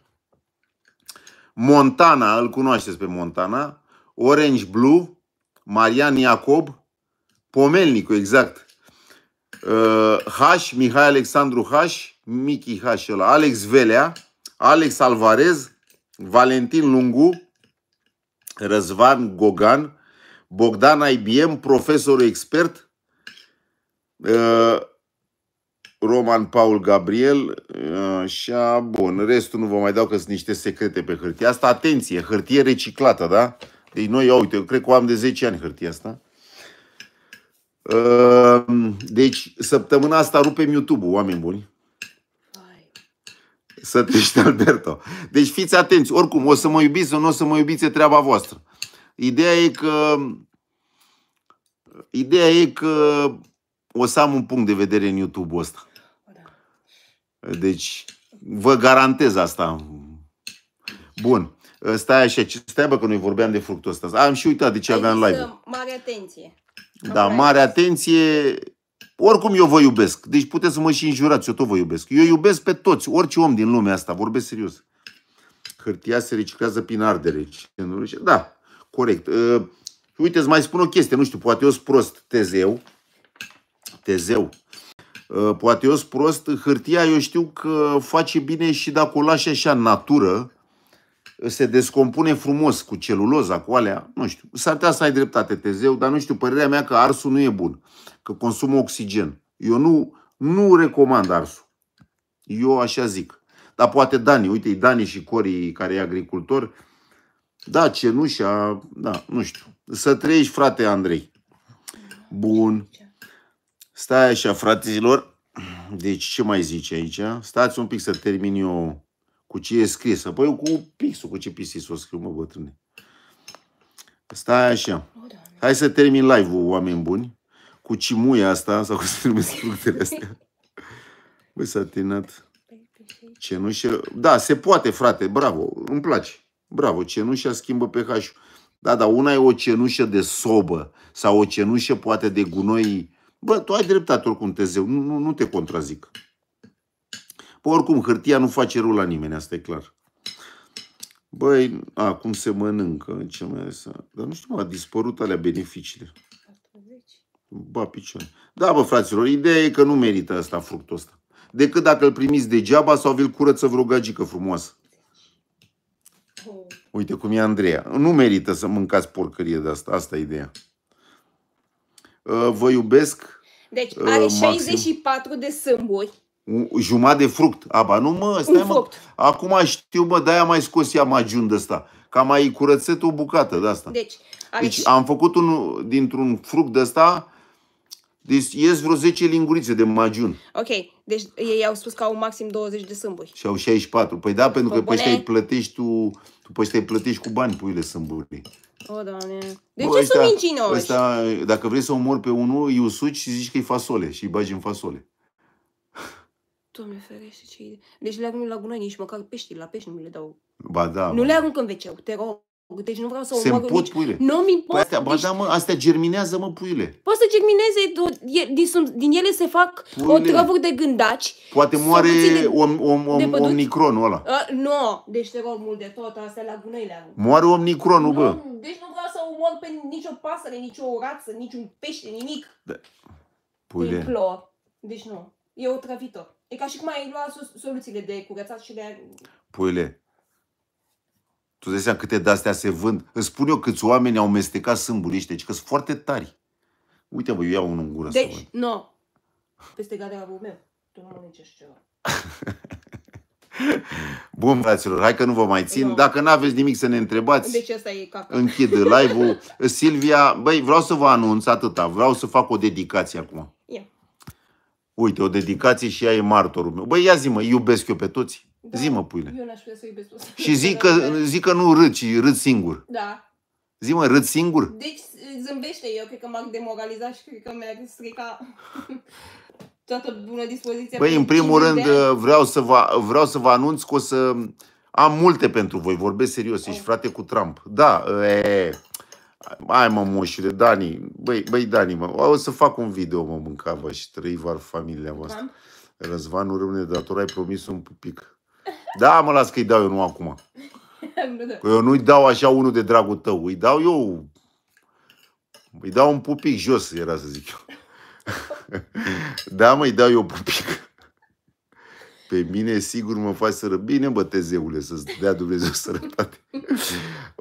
Speaker 1: Montana, îl cunoașteți pe Montana, Orange Blue, Marian Iacob, Pomelnicu, exact. H, Mihai Alexandru H, Miki H ăla, Alex Velea, Alex Alvarez, Valentin Lungu, Răzvan Gogan, Bogdan IBM, profesor expert, uh, Roman Paul Gabriel, uh, și bun, restul nu vă mai dau că sunt niște secrete pe hârtie. Asta, atenție, hârtie reciclată, da? Deci noi, uite, eu cred că o am de 10 ani hârtia asta. Ehm, deci, săptămâna asta rupem YouTube-ul, oameni buni. Să te Alberto. Deci fiți atenți. Oricum, o să mă iubiți sau nu o să mă iubiți, e treaba voastră. Ideea e că... Ideea e că o să am un punct de vedere în YouTube-ul ăsta. Da. Deci, vă garantez asta. Bun. Stai așa, stai bă că noi vorbeam de fructul ăsta. Am și uitat de ce Ai aveam live.
Speaker 2: Mare atenție. Da, mare
Speaker 1: atenție. Oricum eu vă iubesc. Deci puteți să mă și înjurați, eu tot vă iubesc. Eu iubesc pe toți, orice om din lumea asta, vorbesc serios. Hârtia se reciclează prin ardere. Da, corect. Ă, uite, îți mai spun o chestie, nu știu, poate eu sunt prost, Tezeu. Tezeu. Ă, poate eu sunt prost, hârtia eu știu că face bine și dacă o lași așa în natură, se descompune frumos cu celuloza, cu alea, nu știu. S-ar putea să ai dreptate, Tezeu, dar nu știu, părerea mea că arsul nu e bun, că consumă oxigen. Eu nu, nu recomand arsul. Eu așa zic. Dar poate Dani, uite, Dani și Cori care e agricultor, da, cenușa, da, nu știu. Să trăiești, frate Andrei. Bun. Stai așa, fraților. Deci, ce mai zice aici? Stați un pic să termin eu cu ce e scris. Apoi eu cu pixul, cu ce pixis o scriu, mă, bătrâne. Stai așa. Hai să termin live-ul, oameni buni, cu cimuia asta, sau cu să numesc fructele astea. Băi, s-a terminat. Cenușă. Da, se poate, frate, bravo, îmi place. Bravo, cenușa schimbă pe ul Da, dar una e o cenușă de sobă sau o cenușă poate de gunoi. Bă, tu ai dreptate oricum, Tezeu, nu, nu, nu te contrazic. Pe oricum, hârtia nu face rău la nimeni, asta e clar. Băi, a, cum se mănâncă, ce mai să... Dar nu știu, a dispărut alea beneficiile. Ba, picioare. Da, bă, fraților, ideea e că nu merită asta, fructul ăsta. Decât dacă îl primiți degeaba sau vi-l curăță vreo gagică frumoasă. Uite cum e Andreea. Nu merită să mâncați porcărie de asta. Asta e ideea. Vă iubesc.
Speaker 2: Deci are uh, maxim. 64 de sâmburi
Speaker 1: jumătate de fruct. Aba, nu mă, stai Un mă. Fruct. Acum știu, mă, de-aia mai scos ea magiun de ăsta. Ca mai curățet o bucată de asta. Deci,
Speaker 2: deci aici... deci am
Speaker 1: făcut un, dintr-un fruct de ăsta, deci ies vreo 10 lingurițe de magiun.
Speaker 2: Ok, deci ei au spus că au maxim 20 de sâmburi.
Speaker 1: Și au 64. Păi da, pentru Pă că păi ăștia îi plătești tu, tu păi ăștia plătești cu bani, puile sâmburii.
Speaker 2: O, doamne. De Bă, ce ăștia, sunt mincinoși?
Speaker 1: Ăștia, dacă vrei să omori pe unul, îi usuci și zici că e fasole și îi bagi în fasole.
Speaker 2: Doamne ferește, ce idee. Deci le arunc la gunoi, nici măcar pești, la pești nu le dau.
Speaker 1: Ba da. Nu le
Speaker 2: arunc în wc te rog. Deci nu vreau să Se pot nici. puile. Nu mi Păi astea,
Speaker 1: ba deci... da, mă, astea germinează, mă, puiile.
Speaker 2: Poate să germineze, din, din ele se fac puile. o trăvuri de gândaci.
Speaker 1: Poate moare om, om, om, omnicronul ăla.
Speaker 2: A, nu, deci te rog mult de tot, astea la gunoile. arunc.
Speaker 1: Moare omnicronul, bă.
Speaker 2: deci nu vreau să omor pe nicio pasăre, nicio rață, niciun pește, nimic. Da. Puile. Implor. Deci nu, e o trăvitor. E ca și cum ai lua soluțiile de curățat și de...
Speaker 1: Puile, tu dai seama câte de-astea se vând. Îți spun eu câți oameni au mestecat sâmburiște, deci că sunt foarte tari. Uite, bă, eu iau unul în gură Deci,
Speaker 2: nu. No. Peste la meu. Tu nu mănâncești ceva.
Speaker 1: [LAUGHS] Bun, fraților, hai că nu vă mai țin. No. Dacă nu aveți nimic să ne întrebați, deci
Speaker 2: asta e capul? închid live-ul.
Speaker 1: [LAUGHS] Silvia, băi, vreau să vă anunț atâta. Vreau să fac o dedicație acum. Yeah. Uite, o dedicație și ea e martorul meu. Băi, ia zi mă, iubesc eu pe toți?
Speaker 2: Da. Zi mă, puile. Eu n-aș putea să iubesc toți. Și zic că, [LAUGHS] zic că
Speaker 1: nu râd, ci râd singur. Da. Zi mă, râd singur?
Speaker 2: Deci zâmbește, eu cred că m am demoralizat și cred că mi a strica [LAUGHS] toată bună dispoziție. Băi, în primul rând uh,
Speaker 1: vreau să, vă, vreau să vă anunț că o să am multe pentru voi. Vorbesc serios, ești oh. frate cu Trump. Da, uh, e, Hai mă, moșule, Dani, băi, băi Dani, mă, o să fac un video, mă, mâncava și trăi var familia voastră. nu rămâne dator ai promis un pic. Da, mă, las că-i dau eu nu acum. [LAUGHS] Da. Că eu nu-i dau așa unul de dragul tău, îi dau eu... Îi dau un pupic jos, era să zic eu. [LAUGHS] da, mă, îi dau eu pupic. Pe mine, sigur, mă faci să ră... Bine, bă, tezeule, să-ți dea Dumnezeu [LAUGHS] sărătate.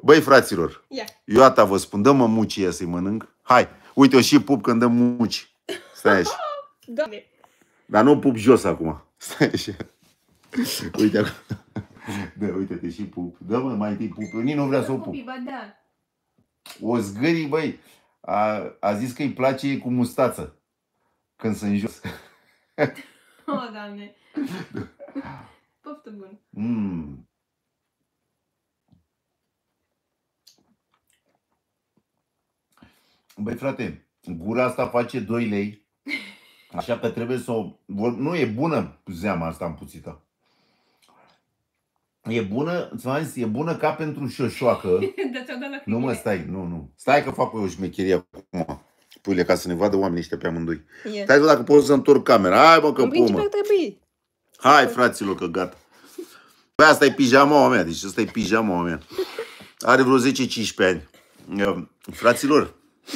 Speaker 1: Băi, fraților, yeah. eu ata vă spun, dă-mă ea să-i mănânc. Hai, uite, o și pup când dăm muci. Stai așa. [LAUGHS] Doamne. Dar nu pup jos acum. Stai așa. Uite acum. Da, uite, te și pup. Dă mă, mai întâi pup. nici nu vrea să o pup. Da. O zgârii, băi, a, a zis că îi place cu mustață când sunt jos. [LAUGHS]
Speaker 2: oh, Doamne! [LAUGHS] Poftă bună.
Speaker 1: Mm. Băi, frate, gura asta face 2 lei. Așa că trebuie să o... Nu e bună zeama asta împuțită. E bună, ți-am zis, e bună ca pentru șoșoacă. [LAUGHS]
Speaker 2: da, nu mă,
Speaker 1: stai, nu, nu. Stai că fac o șmecherie acum. Puile, ca să ne vadă oamenii ăștia pe amândoi. Yeah. Stai dacă poți să întorc camera. Hai, mă, că pumă. trebuie. Hai, fraților, că gata. Păi asta e pijama mea, deci asta e pijama mea. Are vreo 10-15 ani. Ehm, fraților,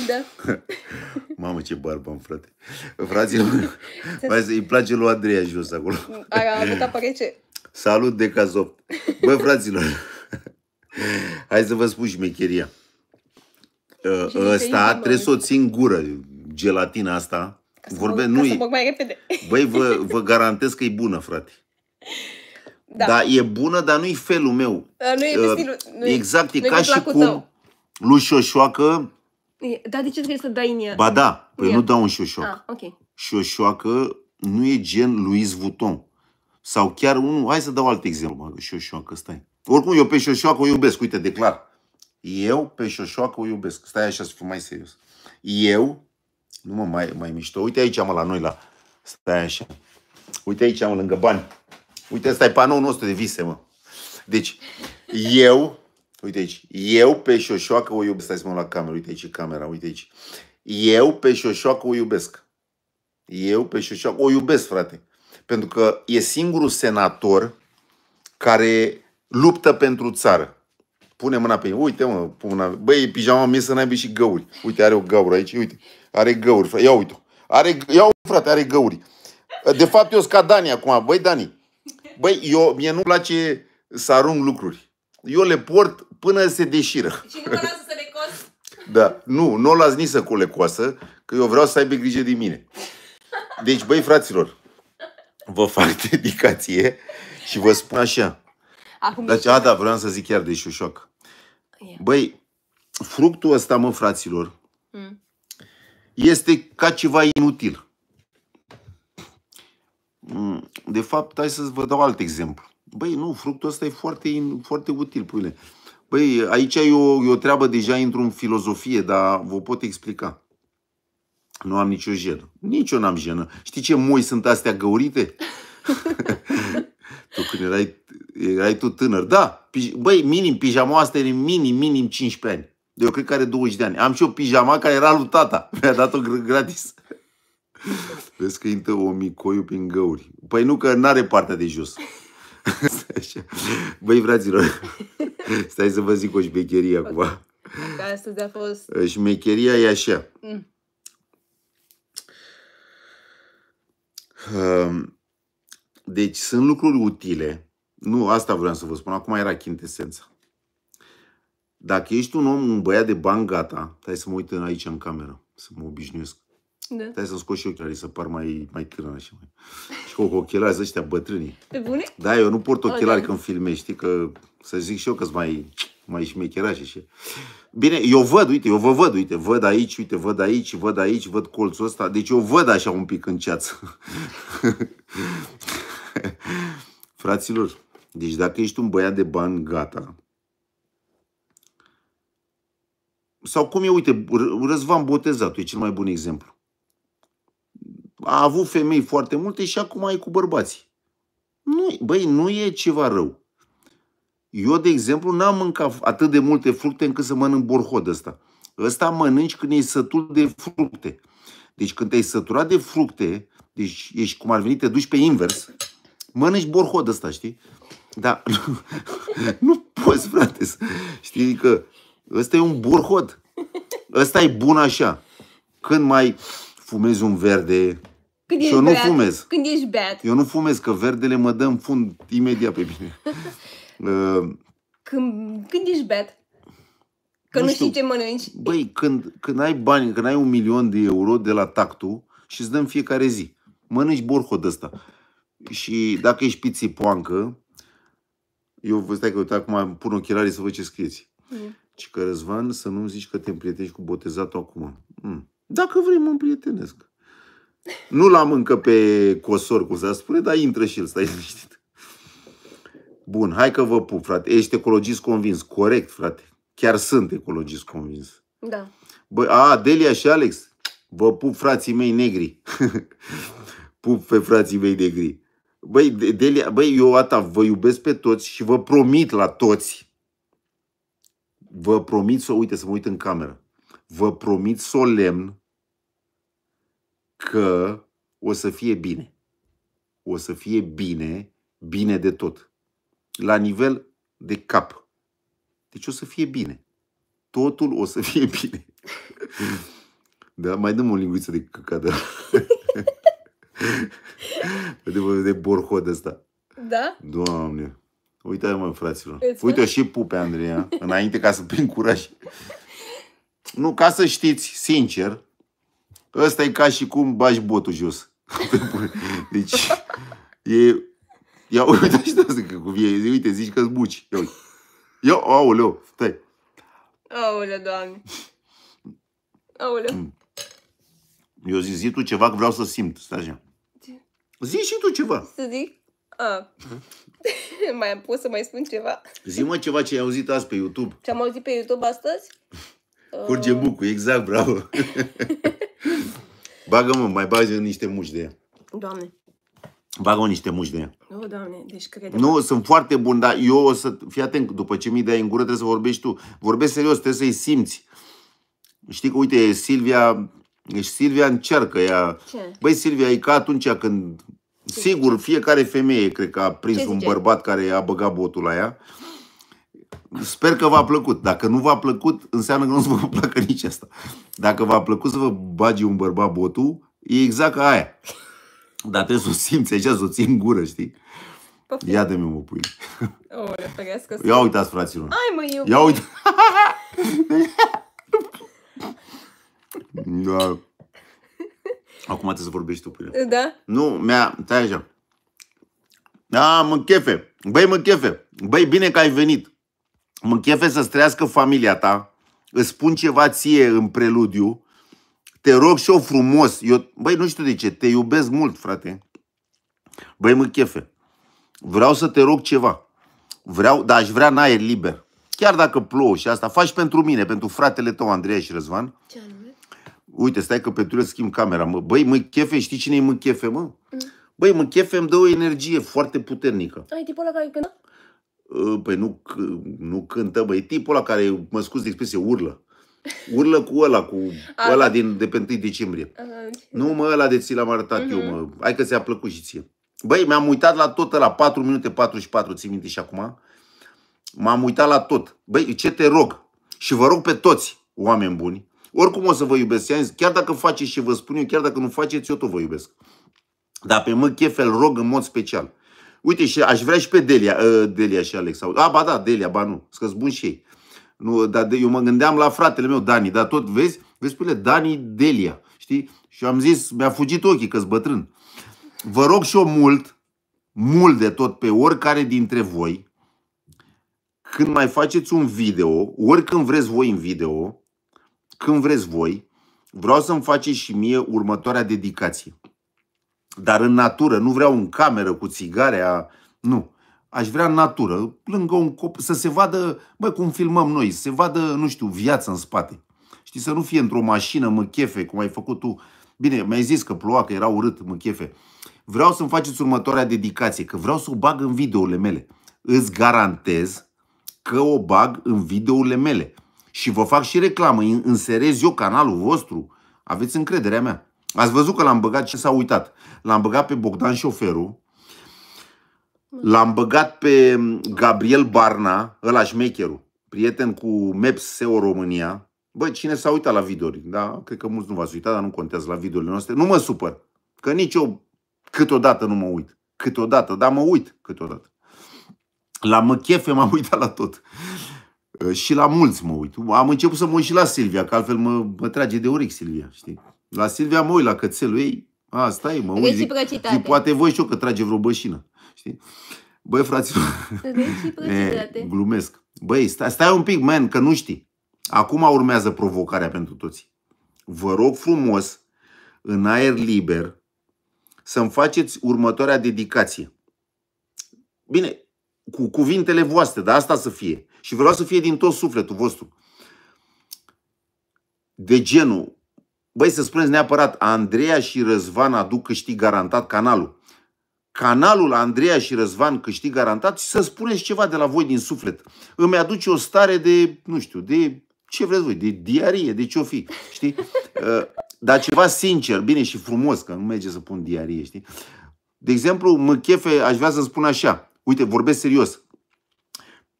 Speaker 1: da. [LAUGHS] Mamă, ce barbă am, frate. Fraților, [LAUGHS] îi place lui Andreea jos acolo.
Speaker 2: Ai avut apă rece.
Speaker 1: Salut de cazop. Bă, fraților, [LAUGHS] hai să vă spun șmecheria. Ă, ăsta trebuie să o țin gură, gelatina asta, ca Vorbe, să mă, nu ca să mă mai repede. Băi, vă, [LAUGHS] vă garantez că e bună, frate. Da. Dar e bună, dar nu-i felul meu.
Speaker 2: Nu e uh, stilul, nu Exact, e, ca și cum tău.
Speaker 1: lui Șoșoacă...
Speaker 2: Dar de ce trebuie să dai în ea? Ba
Speaker 1: da, păi nu dau un șoșoac. Ah, okay. Șoșoacă nu e gen Louis Vuitton. Sau chiar unul... Hai să dau alt exemplu. Șoșoacă, stai. Oricum, eu pe Șoșoacă o iubesc, uite, declar. Eu pe Șoșoacă o iubesc. Stai așa să fiu mai serios. Eu nu mă, mai, mai mișto. Uite aici, mă, la noi, la... Stai așa. Uite aici, mă, lângă bani. Uite, stai e panoul nostru de vise, mă. Deci, eu... Uite aici. Eu pe șoșoacă o iubesc. Stai să mă la cameră. Uite aici camera. Uite aici. Eu pe șoșoacă o iubesc. Eu pe șoșoacă o iubesc, frate. Pentru că e singurul senator care luptă pentru țară. Pune mâna pe ei. Uite, mă, pun mâna. Băi, pijama mi să n și găuri. Uite, are o gaură aici. Uite. Are găuri, frate. Ia uite. Are, ia uite, frate, are găuri. De fapt, eu sunt Dani acum. Băi, Dani, băi, eu, mie nu-mi place să arunc lucruri. Eu le port până se deșiră. Și nu să le coasă? Da. Nu, nu o las nici să le coasă, că eu vreau să aibă grijă de mine. Deci, băi, fraților, vă fac [LAUGHS] dedicație și vă spun așa. Acum deci, a, da, vreau să zic chiar de șoșoc. Băi, fructul ăsta, mă, fraților, mm este ca ceva inutil. Mm, de fapt, hai să vă dau alt exemplu. Băi, nu, fructul ăsta e foarte, foarte util, puile. Băi, aici e o, e o treabă, deja intru în filozofie, dar vă pot explica. Nu am nicio jenă. Nici eu n-am jenă. Știi ce moi sunt astea găurite? [LAUGHS] tu când erai, erai tu tânăr. Da, băi, minim, pijamoa asta e minim, minim 15 ani. Eu cred că are 20 de ani. Am și o pijama care era lui tata. [LAUGHS] Mi-a dat-o gratis. [LAUGHS] Vezi că intră o micoiu prin găuri. Păi nu, că n-are partea de jos. [LAUGHS] Băi, fraților, stai să vă zic o șmecherie acum.
Speaker 2: Că astăzi a fost...
Speaker 1: Eh, șmecheria e așa. Mm. Ehm, deci sunt lucruri utile. Nu, asta vreau să vă spun. Acum era chintesența. Dacă ești un om, un băiat de bani, gata, stai să mă uit aici în cameră, să mă obișnuiesc. Da. Stai să-mi scot și ochelarii, să par mai, mai tânăr și mai... Și cu ochelarii ăștia bătrânii.
Speaker 2: Pe bune? Da, eu nu port oh, ochelari oh, când
Speaker 1: filmezi, știi, că să zic și eu că mai mai șmecherașe și... Bine, eu văd, uite, eu vă văd, uite, văd aici, uite, văd aici, văd aici, văd colțul ăsta. Deci eu văd așa un pic în ceață. [LAUGHS] Fraților, deci dacă ești un băiat de bani, gata, sau cum e, uite, Răzvan Botezatul e cel mai bun exemplu. A avut femei foarte multe și acum e cu bărbații. Nu, băi, nu e ceva rău. Eu, de exemplu, n-am mâncat atât de multe fructe încât să mănânc borhod ăsta. Ăsta mănânci când ești sătul de fructe. Deci când te-ai săturat de fructe, deci ești cum ar veni, te duci pe invers, mănânci borhod ăsta, știi? Dar [LAUGHS] nu, nu poți, frate, știi că Ăsta e un burhod. Ăsta e bun așa. Când mai fumezi un verde, când și eu nu beat, fumez.
Speaker 2: Când ești beat. Eu
Speaker 1: nu fumez, că verdele mă dă în fund imediat pe mine. [LAUGHS] Uh,
Speaker 2: când, când ești beat? Că nu, nu știi ce mănânci?
Speaker 1: Băi, când, când ai bani, când ai un milion de euro de la tactu și îți dăm fiecare zi, mănânci burhod ăsta. Și dacă ești pițipoancă, eu vă stai că uite, acum pun ochelarii să văd ce scrieți. Mm. Ci că, Răzvan, să nu-mi zici că te împrietești cu botezatul acum. Mm. Dacă vrei, mă împrietenesc. Nu l-am încă pe cosor, cum se spune, dar intră și el, stai liniștit. Bun, hai că vă pup, frate. Ești ecologist convins. Corect, frate. Chiar sunt ecologist convins. Da. Bă, a, Delia și Alex, vă pup frații mei negri. [LAUGHS] pup pe frații mei negri. Băi, Delia, băi, eu, ata, vă iubesc pe toți și vă promit la toți Vă promit să, uite, să mă uit în cameră. Vă promit solemn că o să fie bine. O să fie bine, bine de tot. La nivel de cap. Deci o să fie bine. Totul o să fie bine. [LAUGHS] Da, mai dăm o linguiță de căcadă. [LAUGHS] de, de borhod ăsta. Da? Doamne. Uite, mă, fraților. Uite și pupe, Andreea, înainte ca să prind curaj. Nu, ca să știți, sincer, ăsta e ca și cum bagi botul jos. [LAUGHS] Deci, e... Ia uite și asta că cu vie, Uite, zici că-ți buci. Ia uite. Ia, aoleu, stai.
Speaker 2: Aoleu, doamne. Aoleu. Mm.
Speaker 1: Eu zic, zi tu ceva că vreau să simt. Stai așa. Zici și tu ceva.
Speaker 2: Să zic? A. [LAUGHS] mai pot să mai spun ceva?
Speaker 1: zi ceva ce ai auzit azi pe YouTube.
Speaker 2: Ce am auzit pe YouTube astăzi? Curge uh.
Speaker 1: bucu, exact, bravo. [LAUGHS] Bagă-mă, mai bagi niște muși de ea. Doamne. Bagă niște muși de ea.
Speaker 2: Nu, oh, doamne, deci crede Nu, sunt
Speaker 1: foarte bun, dar eu o să... Fii atent, după ce mi dai în gură trebuie să vorbești tu. Vorbesc serios, trebuie să-i simți. Știi că, uite, Silvia... Deci Silvia încearcă ea. Ce? Băi, Silvia, e ca atunci când Sigur, fiecare femeie cred că a prins un bărbat care a băgat botul la ea. Sper că v-a plăcut. Dacă nu v-a plăcut, înseamnă că nu vă [LAUGHS] placă nici asta. Dacă v-a plăcut să vă bagi un bărbat botul, e exact ca aia. Dar trebuie să o simți așa, să o ții în gură, știi? Poftim. Ia de-mi mă pui.
Speaker 2: O, [LAUGHS] Ia uitați,
Speaker 1: fraților. Ai mă, iubi. Ia uitați. [LAUGHS] da. Acum trebuie să vorbești tu, Pile. Da? Nu, mi-a... Stai așa. Da, mă chefe. Băi, mă chefe. Băi, bine că ai venit. Mă chefe să-ți trăiască familia ta. Îți spun ceva ție în preludiu. Te rog și o frumos. Eu, băi, nu știu de ce. Te iubesc mult, frate. Băi, mă chefe. Vreau să te rog ceva. Vreau, dar aș vrea în aer liber. Chiar dacă plouă și asta, faci pentru mine, pentru fratele tău, Andreea și Răzvan. Ce anume? uite, stai că pe tule schimb camera, mă. Băi, mă chefe, știi cine e mă chefe, mă? Mm. Băi, mă chefe îmi dă o energie foarte puternică.
Speaker 2: Ai tipul ăla care cântă?
Speaker 1: Ă, păi nu, nu cântă, băi, tipul ăla care, mă scuz de expresie, urlă. Urlă cu ăla, cu A, ăla da. din, de pe 1 decembrie. A, nu, mă, ăla de ți l-am arătat mm-hmm. eu, mhm. mă. Hai că ți-a plăcut și ție. Băi, mi-am uitat la tot la 4 minute 44, ții minte și acum? M-am uitat la tot. Băi, ce te rog? Și vă rog pe toți, oameni buni, oricum o să vă iubesc. zis, chiar dacă faceți și vă spun eu, chiar dacă nu faceți, eu tot vă iubesc. Dar pe mă chefel rog în mod special. Uite, și aș vrea și pe Delia, uh, Delia și Alex. Sau, a, ba da, Delia, ba nu, că bun și ei. Nu, dar de, eu mă gândeam la fratele meu, Dani, dar tot, vezi, vezi, pule, Dani Delia, știi? Și am zis, mi-a fugit ochii că bătrân. Vă rog și eu mult, mult de tot, pe oricare dintre voi, când mai faceți un video, oricând vreți voi în video, când vreți voi, vreau să-mi faceți și mie următoarea dedicație. Dar în natură, nu vreau în cameră cu țigarea, nu. Aș vrea în natură, lângă un cop, să se vadă, bă, cum filmăm noi, să se vadă, nu știu, viață în spate. Știi, să nu fie într-o mașină, mă chefe, cum ai făcut tu. Bine, mi-ai zis că ploua, că era urât, mă chefe. Vreau să-mi faceți următoarea dedicație, că vreau să o bag în videourile mele. Îți garantez că o bag în videourile mele și vă fac și reclamă, înserez eu canalul vostru, aveți încrederea mea. Ați văzut că l-am băgat și s-a uitat. L-am băgat pe Bogdan Șoferu, l-am băgat pe mm, Gabriel Barna, ăla șmecherul, prieten cu MEPS SEO România. Bă, cine s-a uitat la videouri? Da, cred că mulți nu v-ați uitat, dar nu contează la videourile noastre. Nu mă supăr, că nici eu câteodată nu mă uit. Câteodată, dar mă uit câteodată. La măchefe m-am [LAUGHS] uitat la tot. Uh, și la mulți mă uit. Am început să mă uit și la Silvia, că altfel mă, mă trage de urechi Silvia, știi? La Silvia mă uit, la cățelul ei, a, stai, mă uit, zic, zic, poate voi și eu că trage vreo bășină, știi? Băi, fraților,
Speaker 2: [LAUGHS] e,
Speaker 1: glumesc. Băi, stai, stai un pic, man, că nu știi. Acum urmează provocarea pentru toți. Vă rog frumos, în aer liber, să-mi faceți următoarea dedicație. Bine, cu cuvintele voastre, dar asta să fie. Și vreau să fie din tot sufletul vostru. De genul, băi să spuneți neapărat, Andreea și Răzvan aduc câștig garantat canalul. Canalul Andreea și Răzvan câștig garantat și să spuneți ceva de la voi din suflet. Îmi aduce o stare de, nu știu, de ce vreți voi, de diarie, de ce o fi, știi? [LAUGHS] Uh, dar ceva sincer, bine și frumos, că nu merge să pun diarie, știi? De exemplu, mă chefe, aș vrea să spun așa, uite, vorbesc serios,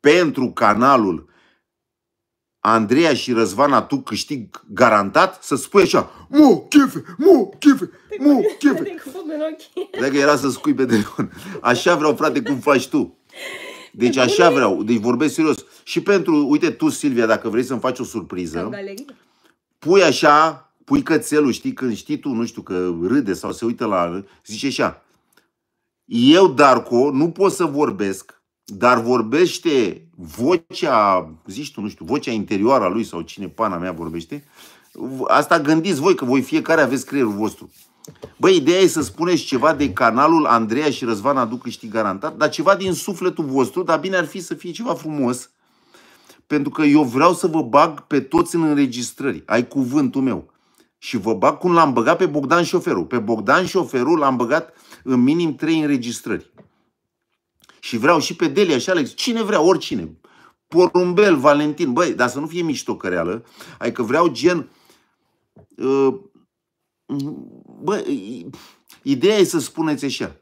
Speaker 1: pentru canalul Andreea și Răzvana, tu câștig garantat, să spui așa, mu, chefe, mu, chefe,
Speaker 2: mu, chefe.
Speaker 1: Dacă era să scui pe telefon. Așa vreau, frate, cum faci tu. Deci așa vreau, deci vorbesc serios. Și pentru, uite tu, Silvia, dacă vrei să-mi faci o surpriză, pui așa, pui cățelul, știi, când știi tu, nu știu, că râde sau se uită la... Zice așa, eu, darco nu pot să vorbesc dar vorbește vocea, zici tu, nu știu, vocea interioară a lui sau cine pana mea vorbește, asta gândiți voi, că voi fiecare aveți creierul vostru. Băi, ideea e să spuneți ceva de canalul Andreea și Răzvan aduc câștig garantat, dar ceva din sufletul vostru, dar bine ar fi să fie ceva frumos, pentru că eu vreau să vă bag pe toți în înregistrări. Ai cuvântul meu. Și vă bag cum l-am băgat pe Bogdan Șoferul. Pe Bogdan Șoferul l-am băgat în minim trei înregistrări și vreau și pe Delia și Alex, cine vrea, oricine. Porumbel, Valentin, băi, dar să nu fie ai adică vreau gen... Uh, băi, ideea e să spuneți așa.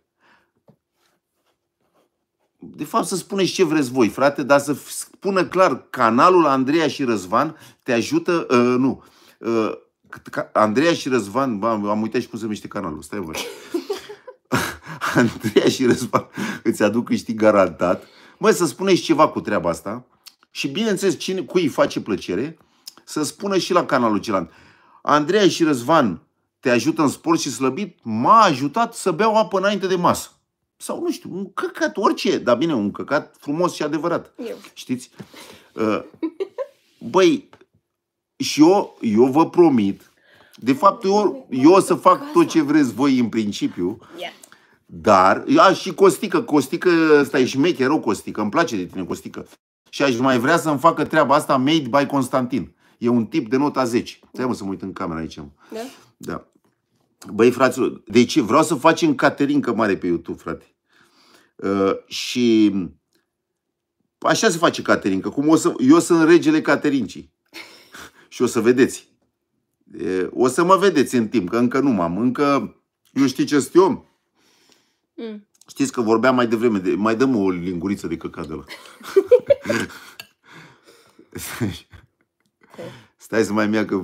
Speaker 1: De fapt, să spuneți ce vreți voi, frate, dar să spună clar, canalul Andreea și Răzvan te ajută, uh, nu, uh, Andreea și Răzvan, bă, am uitat și cum se numește canalul, stai voi. [LAUGHS] [LAUGHS] Andreea și Răzvan îți aduc câștig garantat. Mă, să spuneți ceva cu treaba asta și bineînțeles cine, cui îi face plăcere să spună și la canalul celălalt. Andreea și Răzvan te ajută în sport și slăbit, m-a ajutat să beau apă înainte de masă. Sau nu știu, un căcat, orice, dar bine, un căcat frumos și adevărat. Eu. Știți? Uh, băi, și eu, eu vă promit, de fapt eu, eu o să fac tot ce vreți voi în principiu, yeah. Dar, a, și Costică, Costică, ăsta e șmecherul Costică, îmi place de tine Costică. Și aș mai vrea să-mi facă treaba asta made by Constantin. E un tip de nota 10. Stai mă să mă uit în camera aici. Mă. Da? Da. Băi, fraților, deci vreau să facem Caterinca mare pe YouTube, frate. Uh, și așa se face Caterinca. Cum o să... Eu sunt regele Caterincii. și o să vedeți. E, o să mă vedeți în timp, că încă nu m-am. Încă, eu știi ce sunt eu? Mm. Știți că vorbeam mai devreme, de, mai dăm o linguriță de căcat de la. Stai să mai mea că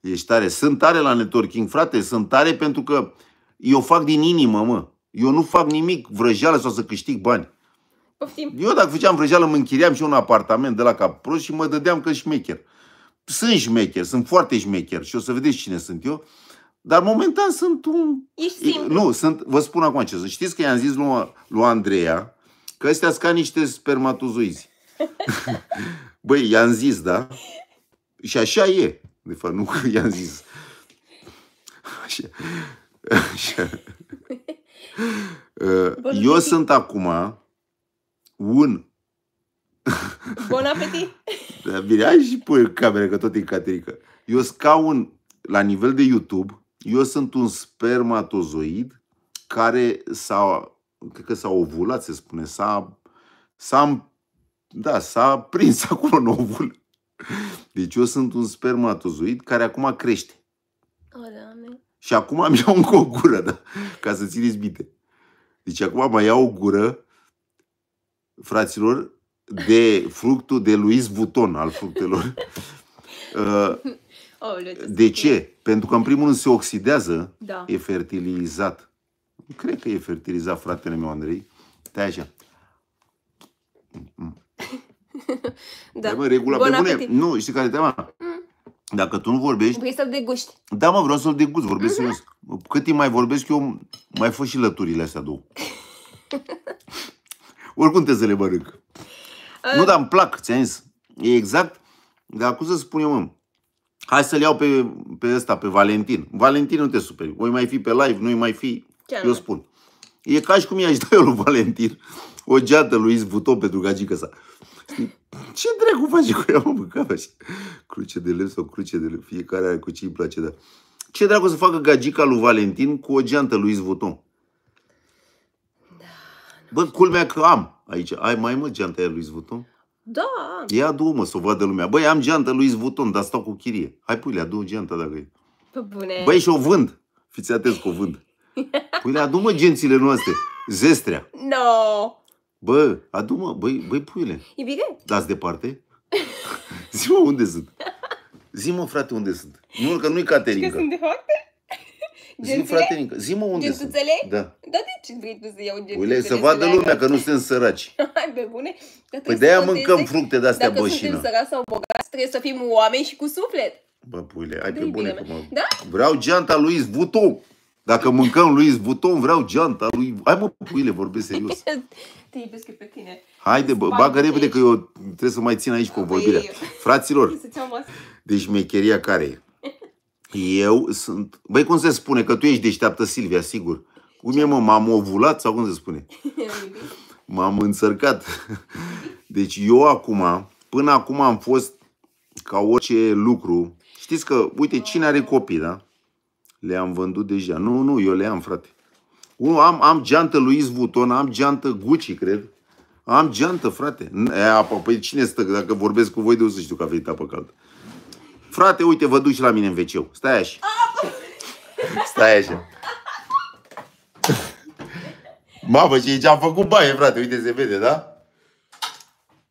Speaker 1: ești tare. Sunt tare la networking, frate, sunt tare pentru că eu fac din inimă, mă. Eu nu fac nimic vrăjeală sau să câștig bani. Poftim. Eu dacă făceam vrăjeală, mă închiriam și un apartament de la cap prost și mă dădeam că șmecher. Sunt șmecher, sunt foarte șmecher și o să vedeți cine sunt eu. Uh, dar momentan
Speaker 2: sunt un... Ești simplu. Nu, sunt,
Speaker 1: vă spun acum ce sunt. Știți că i-am zis lui, lui Andreea că ăstea sunt ca niște spermatozoizi. [LAUGHS] Băi, i-am zis, da? Și așa e. De fapt, nu că [LAUGHS] i-am zis. Așa. așa. [LAUGHS] Ă, Bun Eu sunt acum un... Bun apetit! Da, bine, și pui camera, că tot e caterică. Eu sunt ca un la nivel de YouTube, eu sunt un spermatozoid care s-a, cred că s-a ovulat, se spune, s-a, s-a, da, s-a prins [LAUGHS] acolo în ovul. Deci eu sunt un spermatozoid care acum crește.
Speaker 2: Orame.
Speaker 1: Și acum am iau încă o gură, da? ca să țineți bine. Deci acum mai iau o gură, fraților, de fructul de Luis Vuitton al fructelor. [LAUGHS] Uh, de ce? Pentru că, în primul rând, se oxidează, da. e fertilizat. Cred că e fertilizat, fratele meu, Andrei. Stai așa.
Speaker 2: [LAUGHS] da. Păi, mă, regula Bun pe bune. Nu,
Speaker 1: știi care e tema? Mm. Dacă tu nu vorbești...
Speaker 2: Vrei să-l deguști.
Speaker 1: Da, mă, vreau să-l degust, vorbesc mm-hmm. serios. Cât timp mai vorbesc eu, mai fă și lăturile astea două. [LAUGHS] Oricum te să le mănânc. Uh. Nu, dar îmi plac, ți-am zis. E exact... Dar cum să spun eu, mă? Hai să-l iau pe, pe ăsta, pe Valentin. Valentin, nu te superi. Voi mai fi pe live, nu-i mai fi. Ce eu spun. E ca și cum i-aș [LAUGHS] da eu lui Valentin o geată lui Izbuto pentru gagică sa. Ce dracu face cu ea, mă, mă Cruce de lemn sau cruce de lemn, fiecare are cu ce îi place, da. Ce dracu să facă gagica lui Valentin cu o geantă lui Izbuto? Da, Bă, culmea că am aici. Ai mai mult geanta aia lui Izbuto?
Speaker 2: Da.
Speaker 1: Ia două, mă, să o vadă lumea. Băi, am geantă lui Vuitton, dar stau cu chirie. Hai, pui, le adu geanta dacă e.
Speaker 2: bune. Băi, și
Speaker 1: o vând. Fiți atenți cu o vând. Pui, le adu mă gențile noastre. Zestrea.
Speaker 2: No.
Speaker 1: Bă, adu mă, băi, băi, pui-le. E bine? Dați departe. [LAUGHS] Zi-mă unde sunt. Zi-mă, frate, unde sunt. Nu, că nu-i Caterinca. Că sunt de foarte? Zi, Nică. zi mă unde sunt?
Speaker 2: Da. Dar de ce vrei tu să iau gentuțele? Ule, să vadă lumea că
Speaker 1: nu sunt săraci.
Speaker 2: [LAUGHS] Hai, pe bune. Păi de-aia mâncăm fructe de-astea dacă bășină. Dacă suntem săraci sau bogați, trebuie să fim oameni și cu suflet.
Speaker 1: Bă, puile, hai pe bune cum Da? Vreau geanta lui Vuton. Dacă mâncăm lui Vuton, vreau geanta lui... Hai mă, puile, vorbesc serios.
Speaker 2: [LAUGHS] Te iubesc pe tine.
Speaker 1: Haide, bă, bagă repede că eu trebuie să mai țin aici cu vorbirea. [LAUGHS] Fraților, deci mecheria care e? Eu sunt... Băi, cum se spune? Că tu ești deșteaptă, Silvia, sigur. Cum e, mă? M-am ovulat sau cum se spune? [LAUGHS] M-am înțărcat. [LAUGHS] Deci eu acum, până acum am fost ca orice lucru. Știți că, uite, cine are copii, da? Le-am vândut deja. Nu, nu, eu le am, frate. Unul, am, am geantă lui Vuitton, am geantă Gucci, cred. Am geantă, frate. E, apă, păi cine stă? Dacă vorbesc cu voi, de o să știu că venit apă caldă. Frate, uite, vă duci la mine în veceu. Stai așa. Stai așa. Mamă, și aici am făcut baie, frate. Uite, se vede, da?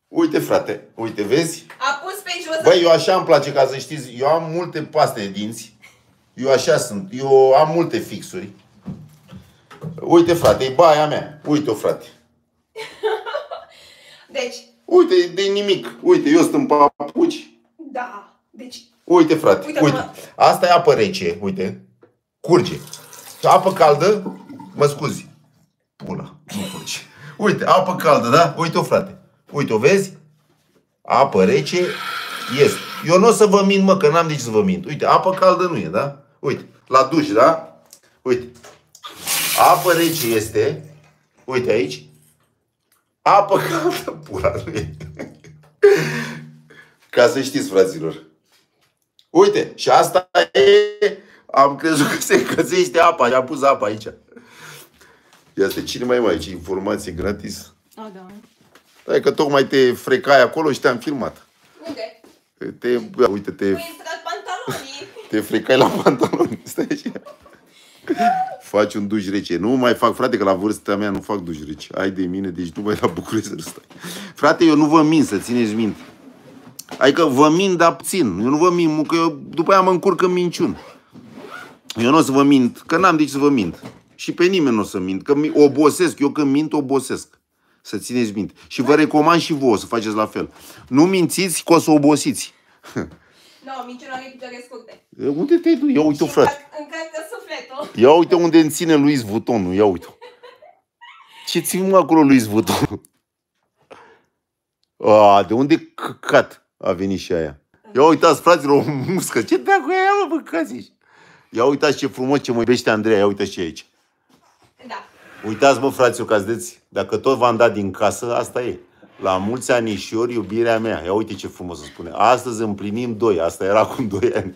Speaker 1: Uite, frate. Uite, vezi?
Speaker 2: A pus pe jos. Băi, eu
Speaker 1: așa îmi place, ca să știți. Eu am multe paste de dinți. Eu așa sunt. Eu am multe fixuri. Uite, frate, e baia mea. Uite-o, frate. Deci... Uite, de nimic. Uite, eu sunt în papuci. Da. Deci Uite, frate, uite, uite. asta e apă rece, uite, curge. Apă caldă, mă scuzi, pula, nu curge. Uite, apă caldă, da? Uite-o, frate. Uite-o, vezi? Apă rece, este. Eu nu o să vă mint, mă, că n-am nici să vă mint. Uite, apă caldă nu e, da? Uite, la duș, da? Uite. Apă rece este. Uite aici. Apă caldă, pula, nu e. Ca să știți, fraților. Uite, și asta e... Am crezut că se încălzește apa și am pus apa aici. Ia să cine mai mai aici? Informații gratis? A, da. Da, că tocmai te frecai acolo și te-am filmat. Unde? Te, uite, te... Mi-ai păi, pantalonii. [LAUGHS] Te frecai la pantaloni. Stai aici. Faci un duș rece. Nu mai fac, frate, că la vârsta mea nu fac duș rece. Ai de mine, deci nu mai la București să stai. Frate, eu nu vă mint, să țineți minte. Adică vă mint, dar puțin. Eu nu vă mint, că eu după aia mă încurc în minciun. Eu nu o să vă mint, că n-am de ce să vă mint. Și pe nimeni nu o să mint, că obosesc. Eu când mint, obosesc. Să țineți minte. Și vă recomand și vouă să faceți la fel. Nu mințiți că o să obosiți. Nu, [LAUGHS]
Speaker 2: no, minciuna nu e scurte.
Speaker 1: Unde te-ai Ia uite-o, frate.
Speaker 2: Încarcă Ia
Speaker 1: uite unde îmi ține Luis Vuitton, ia uite Ce țin acolo Luis Vuitton? A, de unde căcat? a venit și aia. Ia uitați, fraților, o muscă. Ce bea cu aia, mă, bă, Ia uitați ce frumos ce mă iubește Andreea. Ia uitați ce e aici. Da. Uitați, mă, fraților, că ați Dacă tot v-am dat din casă, asta e. La mulți anișori, iubirea mea. Ia uite ce frumos să spune. Astăzi împlinim doi. Asta era acum doi ani.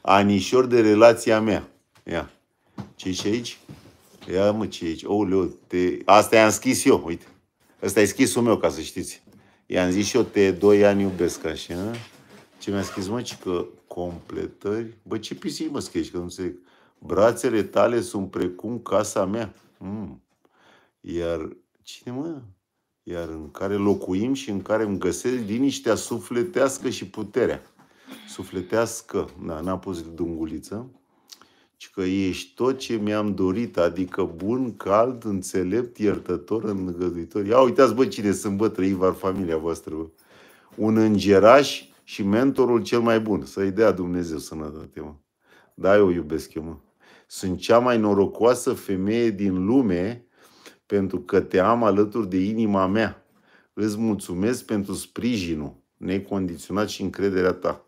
Speaker 1: Anișor de relația mea. Ia. ce e aici? Ia mă, ce e aici? Ouleu, te... Asta i-am scris eu, uite. Asta e scrisul meu, ca să știți. I-am zis și eu, te doi ani iubesc așa. Ce mi-a scris, mă, că completări? Bă, ce pisii mă scrie? că nu se Brațele tale sunt precum casa mea. Mm. Iar cine mă? Iar în care locuim și în care îmi găsesc liniștea sufletească și puterea. Sufletească, da, n-a pus dunguliță ci că ești tot ce mi-am dorit, adică bun, cald, înțelept, iertător, îngăduitor. Ia uitați, bă, cine sunt, bă, var familia voastră, bă. Un îngeraș și mentorul cel mai bun. Să-i dea Dumnezeu sănătate, mă. Da, eu iubesc eu, mă. Sunt cea mai norocoasă femeie din lume pentru că te am alături de inima mea. Îți mulțumesc pentru sprijinul necondiționat și încrederea ta.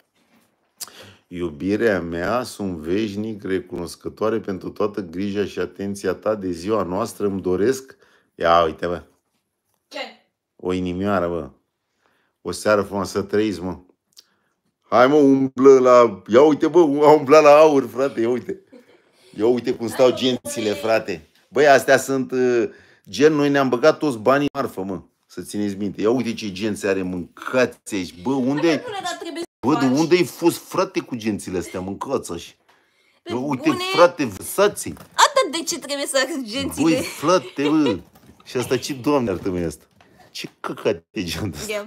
Speaker 1: Iubirea mea, sunt veșnic recunoscătoare pentru toată grija și atenția ta de ziua noastră. Îmi doresc... Ia uite, bă. Ce? O inimioară, bă. O seară frumoasă, trăiți, mă. Hai, mă, umblă la... Ia uite, bă, a umblat la aur, frate, ia uite. Ia uite cum stau gențile, frate. Băi, astea sunt... Uh, gen, noi ne-am băgat toți banii marfă, mă. Să țineți minte. Ia uite ce genți are, mâncați aici. Bă, unde... Hai, dar trebuie Bă, de unde ai fost, frate, cu gențile astea? Mâncați așa. Păi pe Uite, bune... frate, văsați
Speaker 2: Atât de ce trebuie să gențile? Băi,
Speaker 1: frate, bă. Și asta ce, doamne, ar trebui asta? Ce căcat e gen ăsta? Eu.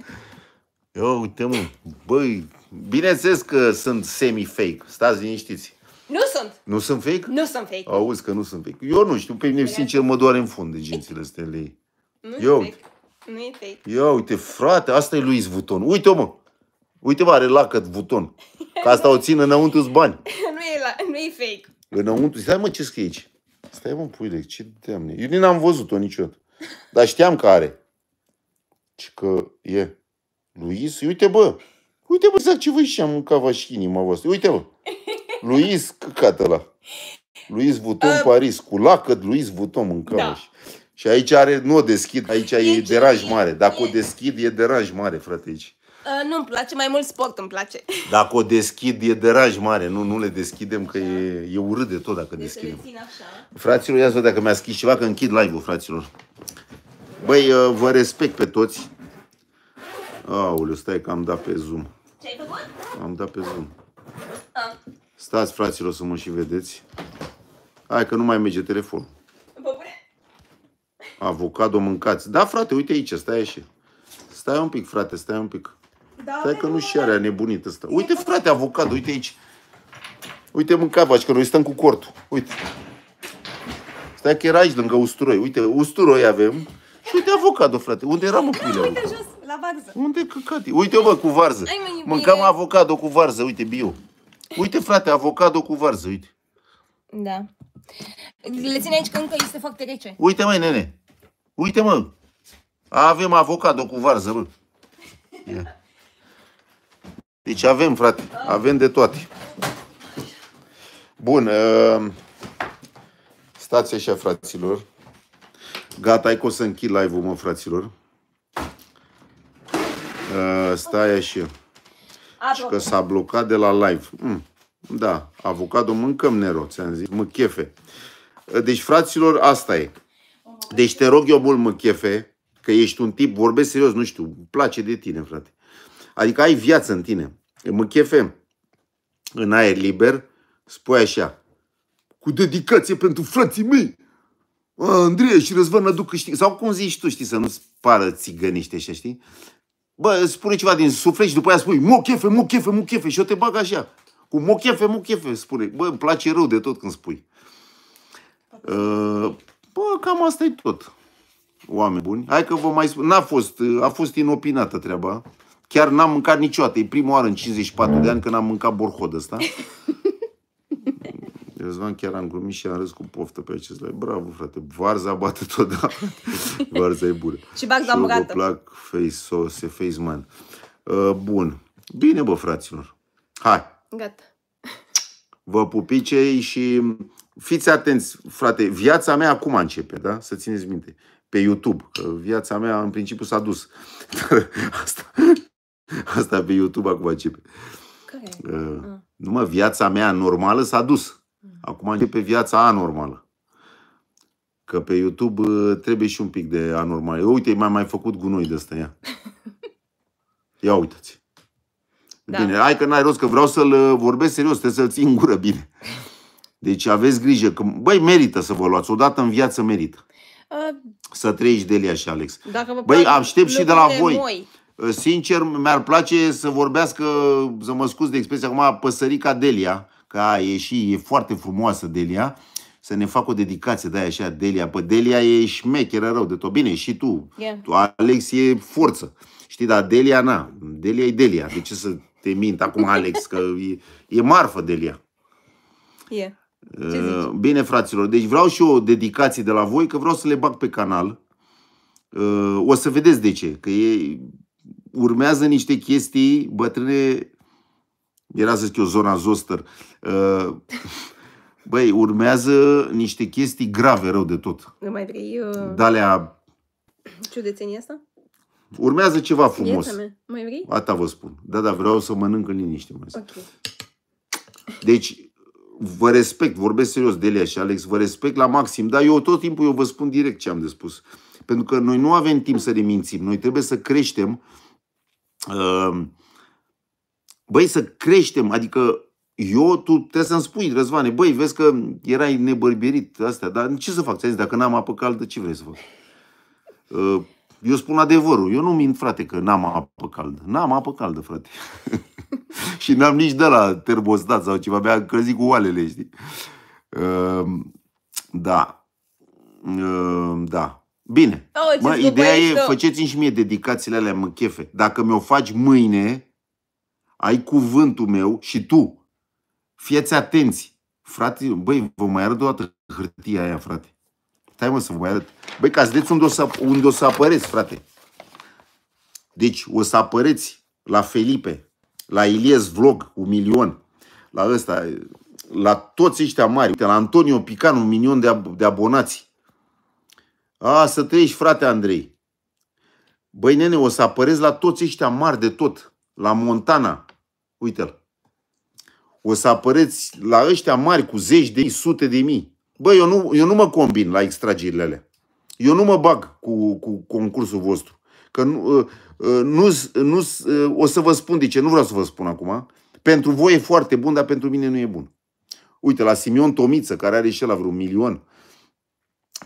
Speaker 1: Ia uite, mă, băi, bineînțeles că sunt semi-fake, stați liniștiți. Nu sunt. Nu sunt fake? Nu
Speaker 2: sunt fake. Auzi
Speaker 1: că nu sunt fake. Eu nu știu, pe mine, sincer, mă doare în fund de gențile astea. lei. Nu e fake. Nu e fake. Ia uite, frate, asta e lui Vuton. Uite-o, mă. Uite, mă, are lacăt buton. Ca asta o țin înăuntru bani.
Speaker 2: [LAUGHS] nu, e la, nu e fake.
Speaker 1: Înăuntru. Stai, mă, ce scrie aici? Stai, mă, puile, ce teamne. Eu n-am văzut-o niciodată. Dar știam că are. Și că e. Luis, uite, bă. Uite, bă, exact ce vă și-am mâncat vă și inima voastră. Uite, bă. [LAUGHS] Luis, căcat la. Luis Vuitton uh, Paris, cu lacăt Luis Vuitton mâncava. Da. Și aici are, nu o deschid, aici e, e deranj mare. Dacă e... o deschid, e deranj mare, frate, aici.
Speaker 2: Uh, nu-mi place, mai mult sport îmi place.
Speaker 1: Dacă o deschid, e deraj mare. Nu, nu le deschidem, că e, e urât de tot dacă de deschidem. Fraților, ia să dacă mi-a scris ceva, că închid live-ul, fraților. Băi, uh, vă respect pe toți. Aoleu, stai că am dat pe Zoom. Ce ai făcut? Am dat pe Zoom. Ah. Stați, fraților, să mă și vedeți. Hai că nu mai merge telefonul. Avocado mâncați. Da, frate, uite aici, stai așa. Stai un pic, frate, stai un pic. Da, Stai că nu și are nebunit ăsta. Uite, frate, avocat, uite aici. Uite, mâncavaci, că noi stăm cu cortul. Uite. Stai că era aici, lângă usturoi. Uite, usturoi avem. Și uite avocado, frate. Unde era mă pâinea? Uite
Speaker 2: jos, la varză. Unde căcati? Uite, mă, cu varză. Ai, Mâncam
Speaker 1: avocado cu varză, uite, bio. Uite, frate, avocado cu varză, uite.
Speaker 2: Da. Le ține aici că încă este foarte rece.
Speaker 1: Uite, măi, nene. Uite, mă. Avem avocado cu varză, bă. Yeah. Deci avem, frate, avem de toate. Bun, uh, stați așa, fraților. Gata, ai că o să închid live-ul, mă, fraților. Uh, stai așa. Și că s-a blocat de la live. Mm, da, avocado mâncăm nero, ți-am zis, chefe. Uh, deci, fraților, asta e. Deci te rog eu mult, chefe, că ești un tip, vorbesc serios, nu știu, îmi place de tine, frate. Adică ai viață în tine. MCFM, în aer liber, spui așa. Cu dedicație pentru frații mei! Andrei și Răzvan aduc câștig. Sau cum zici tu, știi, să nu-ți pară țigăniște așa, știi? Bă, spune ceva din suflet și după aia spui mochefe, mochefe, mochefe și eu te bag așa. Cu mochefe, mochefe, spune. Bă, îmi place rău de tot când spui. Uh, bă, cam asta e tot. Oameni buni. Hai că vă mai spun. N-a fost, uh, a fost inopinată treaba. Chiar n-am mâncat niciodată. E prima oară în 54 de ani când am mâncat borhod ăsta. [LAUGHS] Răzvan chiar am glumit și am râs cu poftă pe acest live. Bravo, frate. Varza bate tot, da? [LAUGHS] Varza e bună.
Speaker 2: și bag la murată.
Speaker 1: plac face sauce, face man. Uh, bun. Bine, bă, fraților. Hai. Gata. Vă pupicei și fiți atenți, frate. Viața mea acum începe, da? Să țineți minte. Pe YouTube. viața mea, în principiu, s-a dus. [LAUGHS] Asta [LAUGHS] Asta pe YouTube acum începe. Care? Uh, ah. Numai viața mea normală s-a dus. Mm. Acum începe viața anormală. Că pe YouTube uh, trebuie și un pic de anormal. Eu, uite, mai mai făcut gunoi de ăsta, ia. [LAUGHS] Ia uitați. Da. Bine, hai că n-ai rost, că vreau să-l uh, vorbesc serios, trebuie să-l țin gură bine. Deci aveți grijă, că, băi, merită să vă luați. Odată în viață merită. Uh, să trăiești de Elia și Alex.
Speaker 2: Dacă vă băi, aștept și de la voi. Noi.
Speaker 1: Ă, sincer, mi-ar place să vorbească, să mă scuz de expresia acum, păsărica Delia, că a, e și e foarte frumoasă Delia, să ne fac o dedicație de aia așa, Delia. Bă, Delia e șmecheră rău de tot. Bine, și tu. Yeah. tu Alex e forță. Știi, dar Delia, na. Delia e Delia. De ce să te mint acum, Alex, că e, e marfă Delia. Yeah. Ă, bine, fraților, deci vreau și o dedicație de la voi, că vreau să le bag pe canal. Ă, o să vedeți de ce, că e, urmează niște chestii, bătrâne, era să zic eu zona Zoster, uh, [LAUGHS] băi, urmează niște chestii grave rău de tot.
Speaker 2: Nu mai vrei... Uh...
Speaker 1: Dalea...
Speaker 2: Ciudățenia asta?
Speaker 1: Urmează ceva frumos. Mai vrei? Asta vă spun. Da, da, vreau să mănânc în liniște. Mai okay. Deci, vă respect, vorbesc serios, Delia și Alex, vă respect la maxim, dar eu tot timpul eu vă spun direct ce am de spus. Pentru că noi nu avem timp să ne mințim, noi trebuie să creștem Ehm, băi, să creștem, adică eu, tu trebuie să-mi spui, Răzvane, băi, vezi că erai nebărbierit astea, dar ce să fac? zis, dacă n-am apă caldă, ce vrei să fac? Ehm, eu spun adevărul, eu nu mint, frate, că n-am apă caldă. N-am apă caldă, frate. [LAUGHS] și n-am nici de la termostat sau ceva, abia încălzi cu oalele, știi? Ehm, da. Da. Bine. Oh, mă, ideea e, eu. faceți-mi și mie dedicațiile alea, mă chefe. Dacă mi-o faci mâine, ai cuvântul meu și tu. Fieți atenți. Frate, băi, vă mai arăt o dată hârtia aia, frate. Stai mă să vă mai arăt. Băi, ca să vedeți unde o să, unde o să apăreți, frate. Deci o să apăreți la Felipe, la Ilies Vlog, un milion, la ăsta, la toți ăștia mari, uite, la Antonio Pican, un milion de, ab- de abonați. A, să trăiești, frate Andrei. Băi, nene, o să apărez la toți ăștia mari de tot. La Montana. Uite-l. O să apăreți la ăștia mari cu zeci de mii, sute de mii. Băi, eu nu, eu nu mă combin la extragerile alea. Eu nu mă bag cu, cu concursul vostru. Că nu, nu, ă, ă, nu, ă, o să vă spun de ce, nu vreau să vă spun acum. Pentru voi e foarte bun, dar pentru mine nu e bun. Uite, la Simion Tomiță, care are și la vreun milion,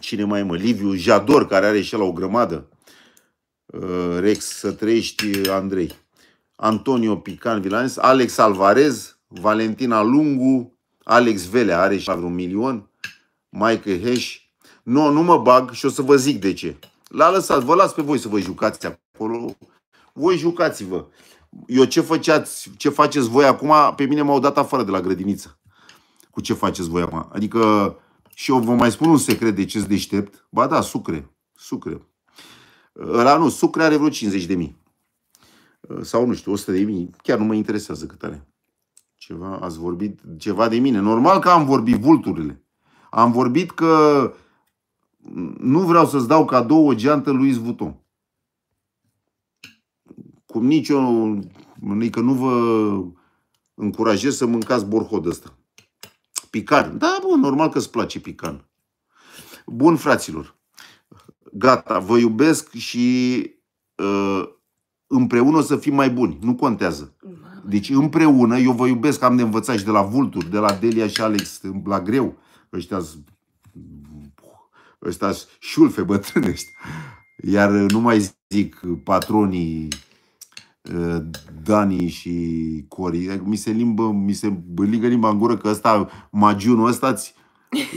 Speaker 1: Cine mai mă? Liviu Jador, care are și la o grămadă. Uh, Rex, să trăiești, uh, Andrei. Antonio Pican Vilanes, Alex Alvarez, Valentina Lungu, Alex Velea, are și la vreun milion, Mike Hesh. Nu, nu mă bag și o să vă zic de ce. L-a lăsat, vă las pe voi să vă jucați acolo. Voi jucați-vă. Eu ce, făceați, ce faceți voi acum, pe mine m-au dat afară de la grădiniță. Cu ce faceți voi acum. Adică și eu vă mai spun un secret de ce deștept. Ba da, sucre. Sucre. Ăla uh, nu, sucre are vreo 50 de mii. Uh, sau nu știu, 100 de mii. Chiar nu mă interesează cât are. Ceva, ați vorbit ceva de mine. Normal că am vorbit vulturile. Am vorbit că nu vreau să-ți dau cadou o geantă lui Vuitton. Cum nici eu, că nu vă încurajez să mâncați borhod ăsta. Pican. Da, bun, normal că îți place pican. Bun, fraților. Gata, vă iubesc și uh, împreună o să fim mai buni. Nu contează. Deci împreună, eu vă iubesc, am de învățat și de la Vulturi, de la Delia și Alex, la greu. ăștia ăștia șulfe bătrânești. Iar nu mai zic patronii Uh, Dani și Cori. Adică mi se limbă, mi se ligă limba în gură că ăsta, magiunul ăsta, -ți,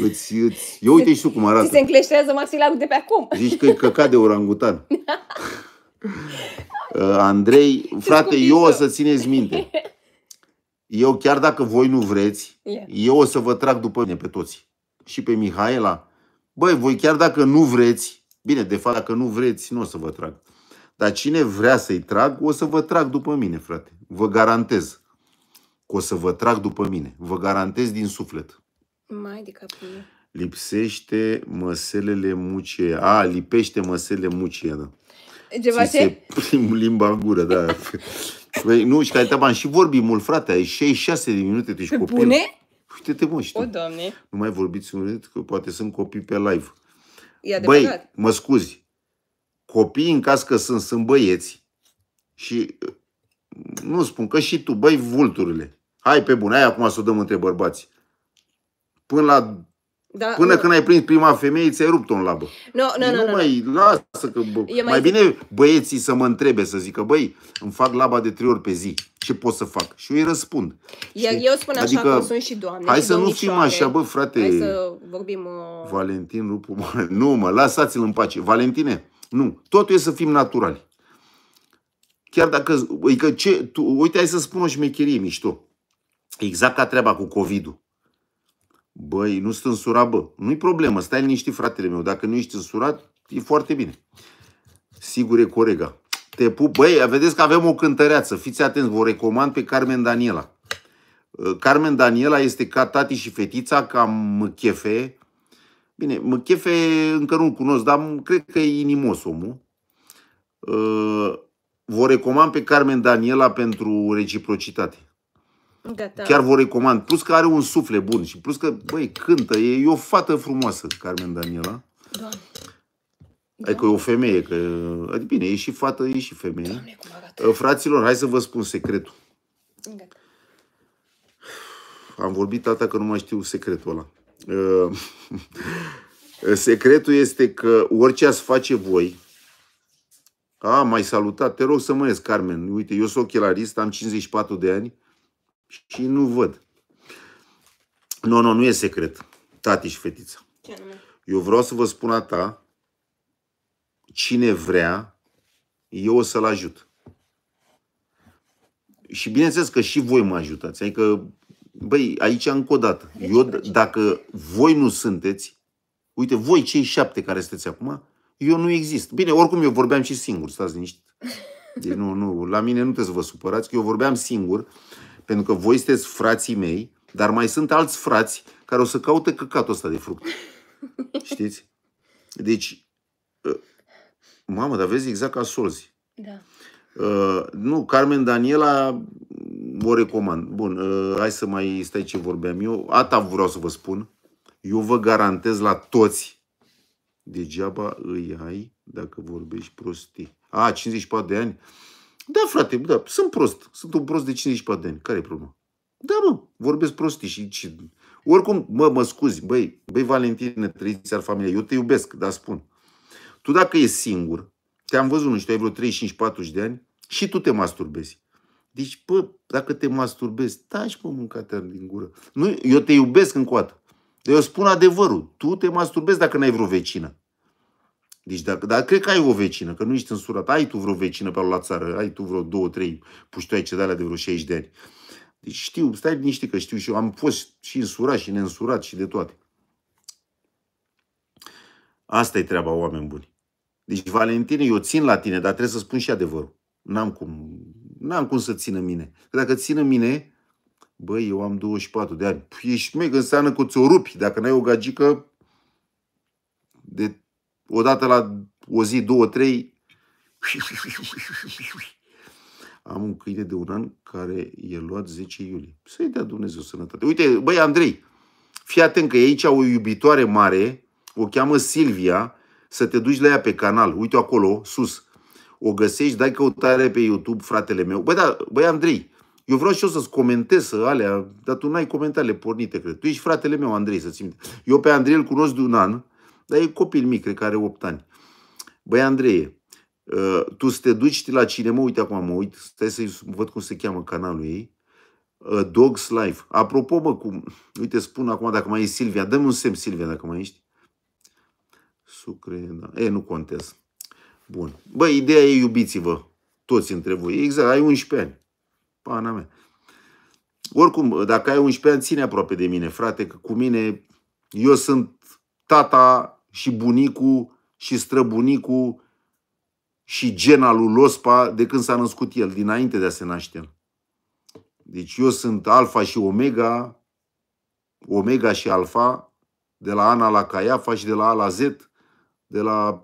Speaker 1: îți, îți... Eu uite și tu cum arată. Ți se
Speaker 2: încleștează maxilarul de pe acum.
Speaker 1: Zici că e căcat de orangutan. [LAUGHS] Uh, Andrei, frate, eu o să țineți minte. [LAUGHS] Eu, chiar dacă voi nu vreți, yeah. eu o să vă trag după mine pe toți. Și pe Mihaela. Băi, voi chiar dacă nu vreți, bine, de fapt, dacă nu vreți, nu o să vă trag. Dar cine vrea să-i trag, o să vă trag după mine, frate. Vă garantez că o să vă trag după mine. Vă garantez din suflet. Mai de capul Lipsește măselele muce. A, lipește măselele muce, da. Ceva Ți se [LAUGHS] prim limba în gură, da. Păi, nu, și care am și vorbi mult, frate, ai 66 de minute, tu ești deci copil. Bune? Uite-te, mă, știu. O, doamne. Nu mai vorbiți un minut, că poate sunt copii pe live.
Speaker 2: E adevărat. Băi,
Speaker 1: mă scuzi, copiii, în caz că sunt, sunt băieți, și nu spun că și tu, băi, vulturile, hai pe bune, hai acum să o dăm între bărbați. Până la
Speaker 2: da, Până nu. când ai
Speaker 1: prins prima femeie, ți-ai rupt-o în labă. No, no, nu, nu, nu, mai nu. lasă că... Bă, mai, mai zic... bine băieții să mă întrebe, să zică, băi, îmi fac laba de trei ori pe zi. Ce pot să fac? Și eu îi răspund.
Speaker 2: Iar eu spun așa adică, că sunt și doamne Hai și să nu fim așa, bă, frate. Hai să vorbim... Uh...
Speaker 1: Valentin, rupul [LAUGHS] Nu, mă, lasați-l în pace. Valentine, nu. Totul e să fim naturali. Chiar dacă, adică ce, tu, uite, hai să spun o șmecherie mișto. Exact ca treaba cu COVID-ul. Băi, nu sunt însurat, bă. Nu-i problemă, stai liniștit, fratele meu. Dacă nu ești însurat, e foarte bine. Sigur e corega. Te pup. Băi, vedeți că avem o cântăreață. Fiți atenți, vă recomand pe Carmen Daniela. Carmen Daniela este ca tati și fetița, cam chefe, Bine, chefe, încă nu-l cunosc, dar cred că e inimos omul. Uh, vă recomand pe Carmen Daniela pentru reciprocitate. Gata. Chiar vă recomand. Plus că are un suflet bun și plus că, băi, cântă. E, e o fată frumoasă, Carmen Daniela. Doamne. Adică e o femeie. Că, adică, bine, e și fată, e și femeie. Doamne, uh, Fraților, hai să vă spun secretul. Gata. Am vorbit tata că nu mai știu secretul ăla. Uh, [LAUGHS] secretul este că orice ați face voi, a, mai salutat, te rog să mă ies, Carmen. Uite, eu sunt ochelarist, am 54 de ani și nu văd. Nu, no, nu, no, nu e secret, tati și fetița. Eu vreau să vă spun a ta, cine vrea, eu o să-l ajut. Și bineînțeles că și voi mă ajutați. Adică Băi, aici încă o dată. Eu, dacă voi nu sunteți, uite, voi cei șapte care sunteți acum, eu nu exist. Bine, oricum eu vorbeam și singur, stați niște. Deci nu, nu, la mine nu trebuie să vă supărați, că eu vorbeam singur, pentru că voi sunteți frații mei, dar mai sunt alți frați care o să caute căcatul ăsta de fruct. Știți? Deci, ă, mamă, dar vezi exact ca solzi. Da. Uh, nu, Carmen Daniela mm, o recomand. Bun, uh, hai să mai stai ce vorbeam eu. Ata vreau să vă spun. Eu vă garantez la toți. Degeaba îi ai dacă vorbești prostii. A, ah, 54 de ani? Da, frate, da, sunt prost. Sunt un prost de 54 de ani. Care e problema? Da, mă, vorbesc prostii și... și... Oricum, mă, mă scuzi, băi, băi, Valentine, trăiți ar familia, eu te iubesc, dar spun. Tu dacă e singur, te-am văzut, nu știu, ai vreo 35-40 de ani și tu te masturbezi. Deci, bă, dacă te masturbezi, taci, pe mâncatea din gură. Nu, eu te iubesc în coată. eu spun adevărul. Tu te masturbezi dacă n-ai vreo vecină. Deci, dacă, dar cred că ai o vecină, că nu ești însurat. Ai tu vreo vecină pe la țară, ai tu vreo două, trei puștoaice de alea de vreo 60 de ani. Deci știu, stai liniște că știu și eu. Am fost și însurat și neînsurat și de toate. Asta e treaba, oameni buni. Deci, Valentine, eu țin la tine, dar trebuie să spun și adevărul. N-am cum, n-am cum să țină mine. Că dacă țină mine, băi, eu am 24 de ani. Păi, ești mega înseamnă că ți-o rupi. Dacă n-ai o gagică de odată la o zi, două, trei, [LAUGHS] am un câine de un an care e luat 10 iulie. Să-i dea Dumnezeu sănătate. Uite, băi, Andrei, fii atent că e aici o iubitoare mare, o cheamă Silvia, să te duci la ea pe canal, uite acolo, sus, o găsești, dai căutare pe YouTube, fratele meu. Băi, da, băi Andrei, eu vreau și eu să-ți comentez să alea, dar tu n-ai comentariile pornite, cred. Tu ești fratele meu, Andrei, să-ți minte. Eu pe Andrei îl cunosc de un an, dar e copil mic, cred că are 8 ani. Băi, Andrei, uh, tu să te duci la cine mă uite acum, mă uit, stai să văd cum se cheamă canalul ei. Uh, Dogs Life. Apropo, mă, cum, uite, spun acum dacă mai e Silvia, dă-mi un semn, Silvia, dacă mai ești. Sucrena. E, nu contez. Bun. Bă, ideea e iubiți-vă toți între voi. Exact, ai 11 ani. Pana mea. Oricum, dacă ai 11 ani, ține aproape de mine, frate, că cu mine eu sunt tata și bunicul și străbunicul și gena lui Lospa de când s-a născut el, dinainte de a se naște el. Deci eu sunt alfa și omega, omega și alfa, de la Ana la Caiafa și de la A la Z, de la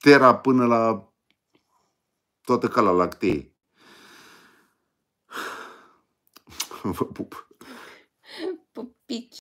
Speaker 1: Terra până la toată cala lactei.
Speaker 2: [SIGHS] Vă pup! Pupici!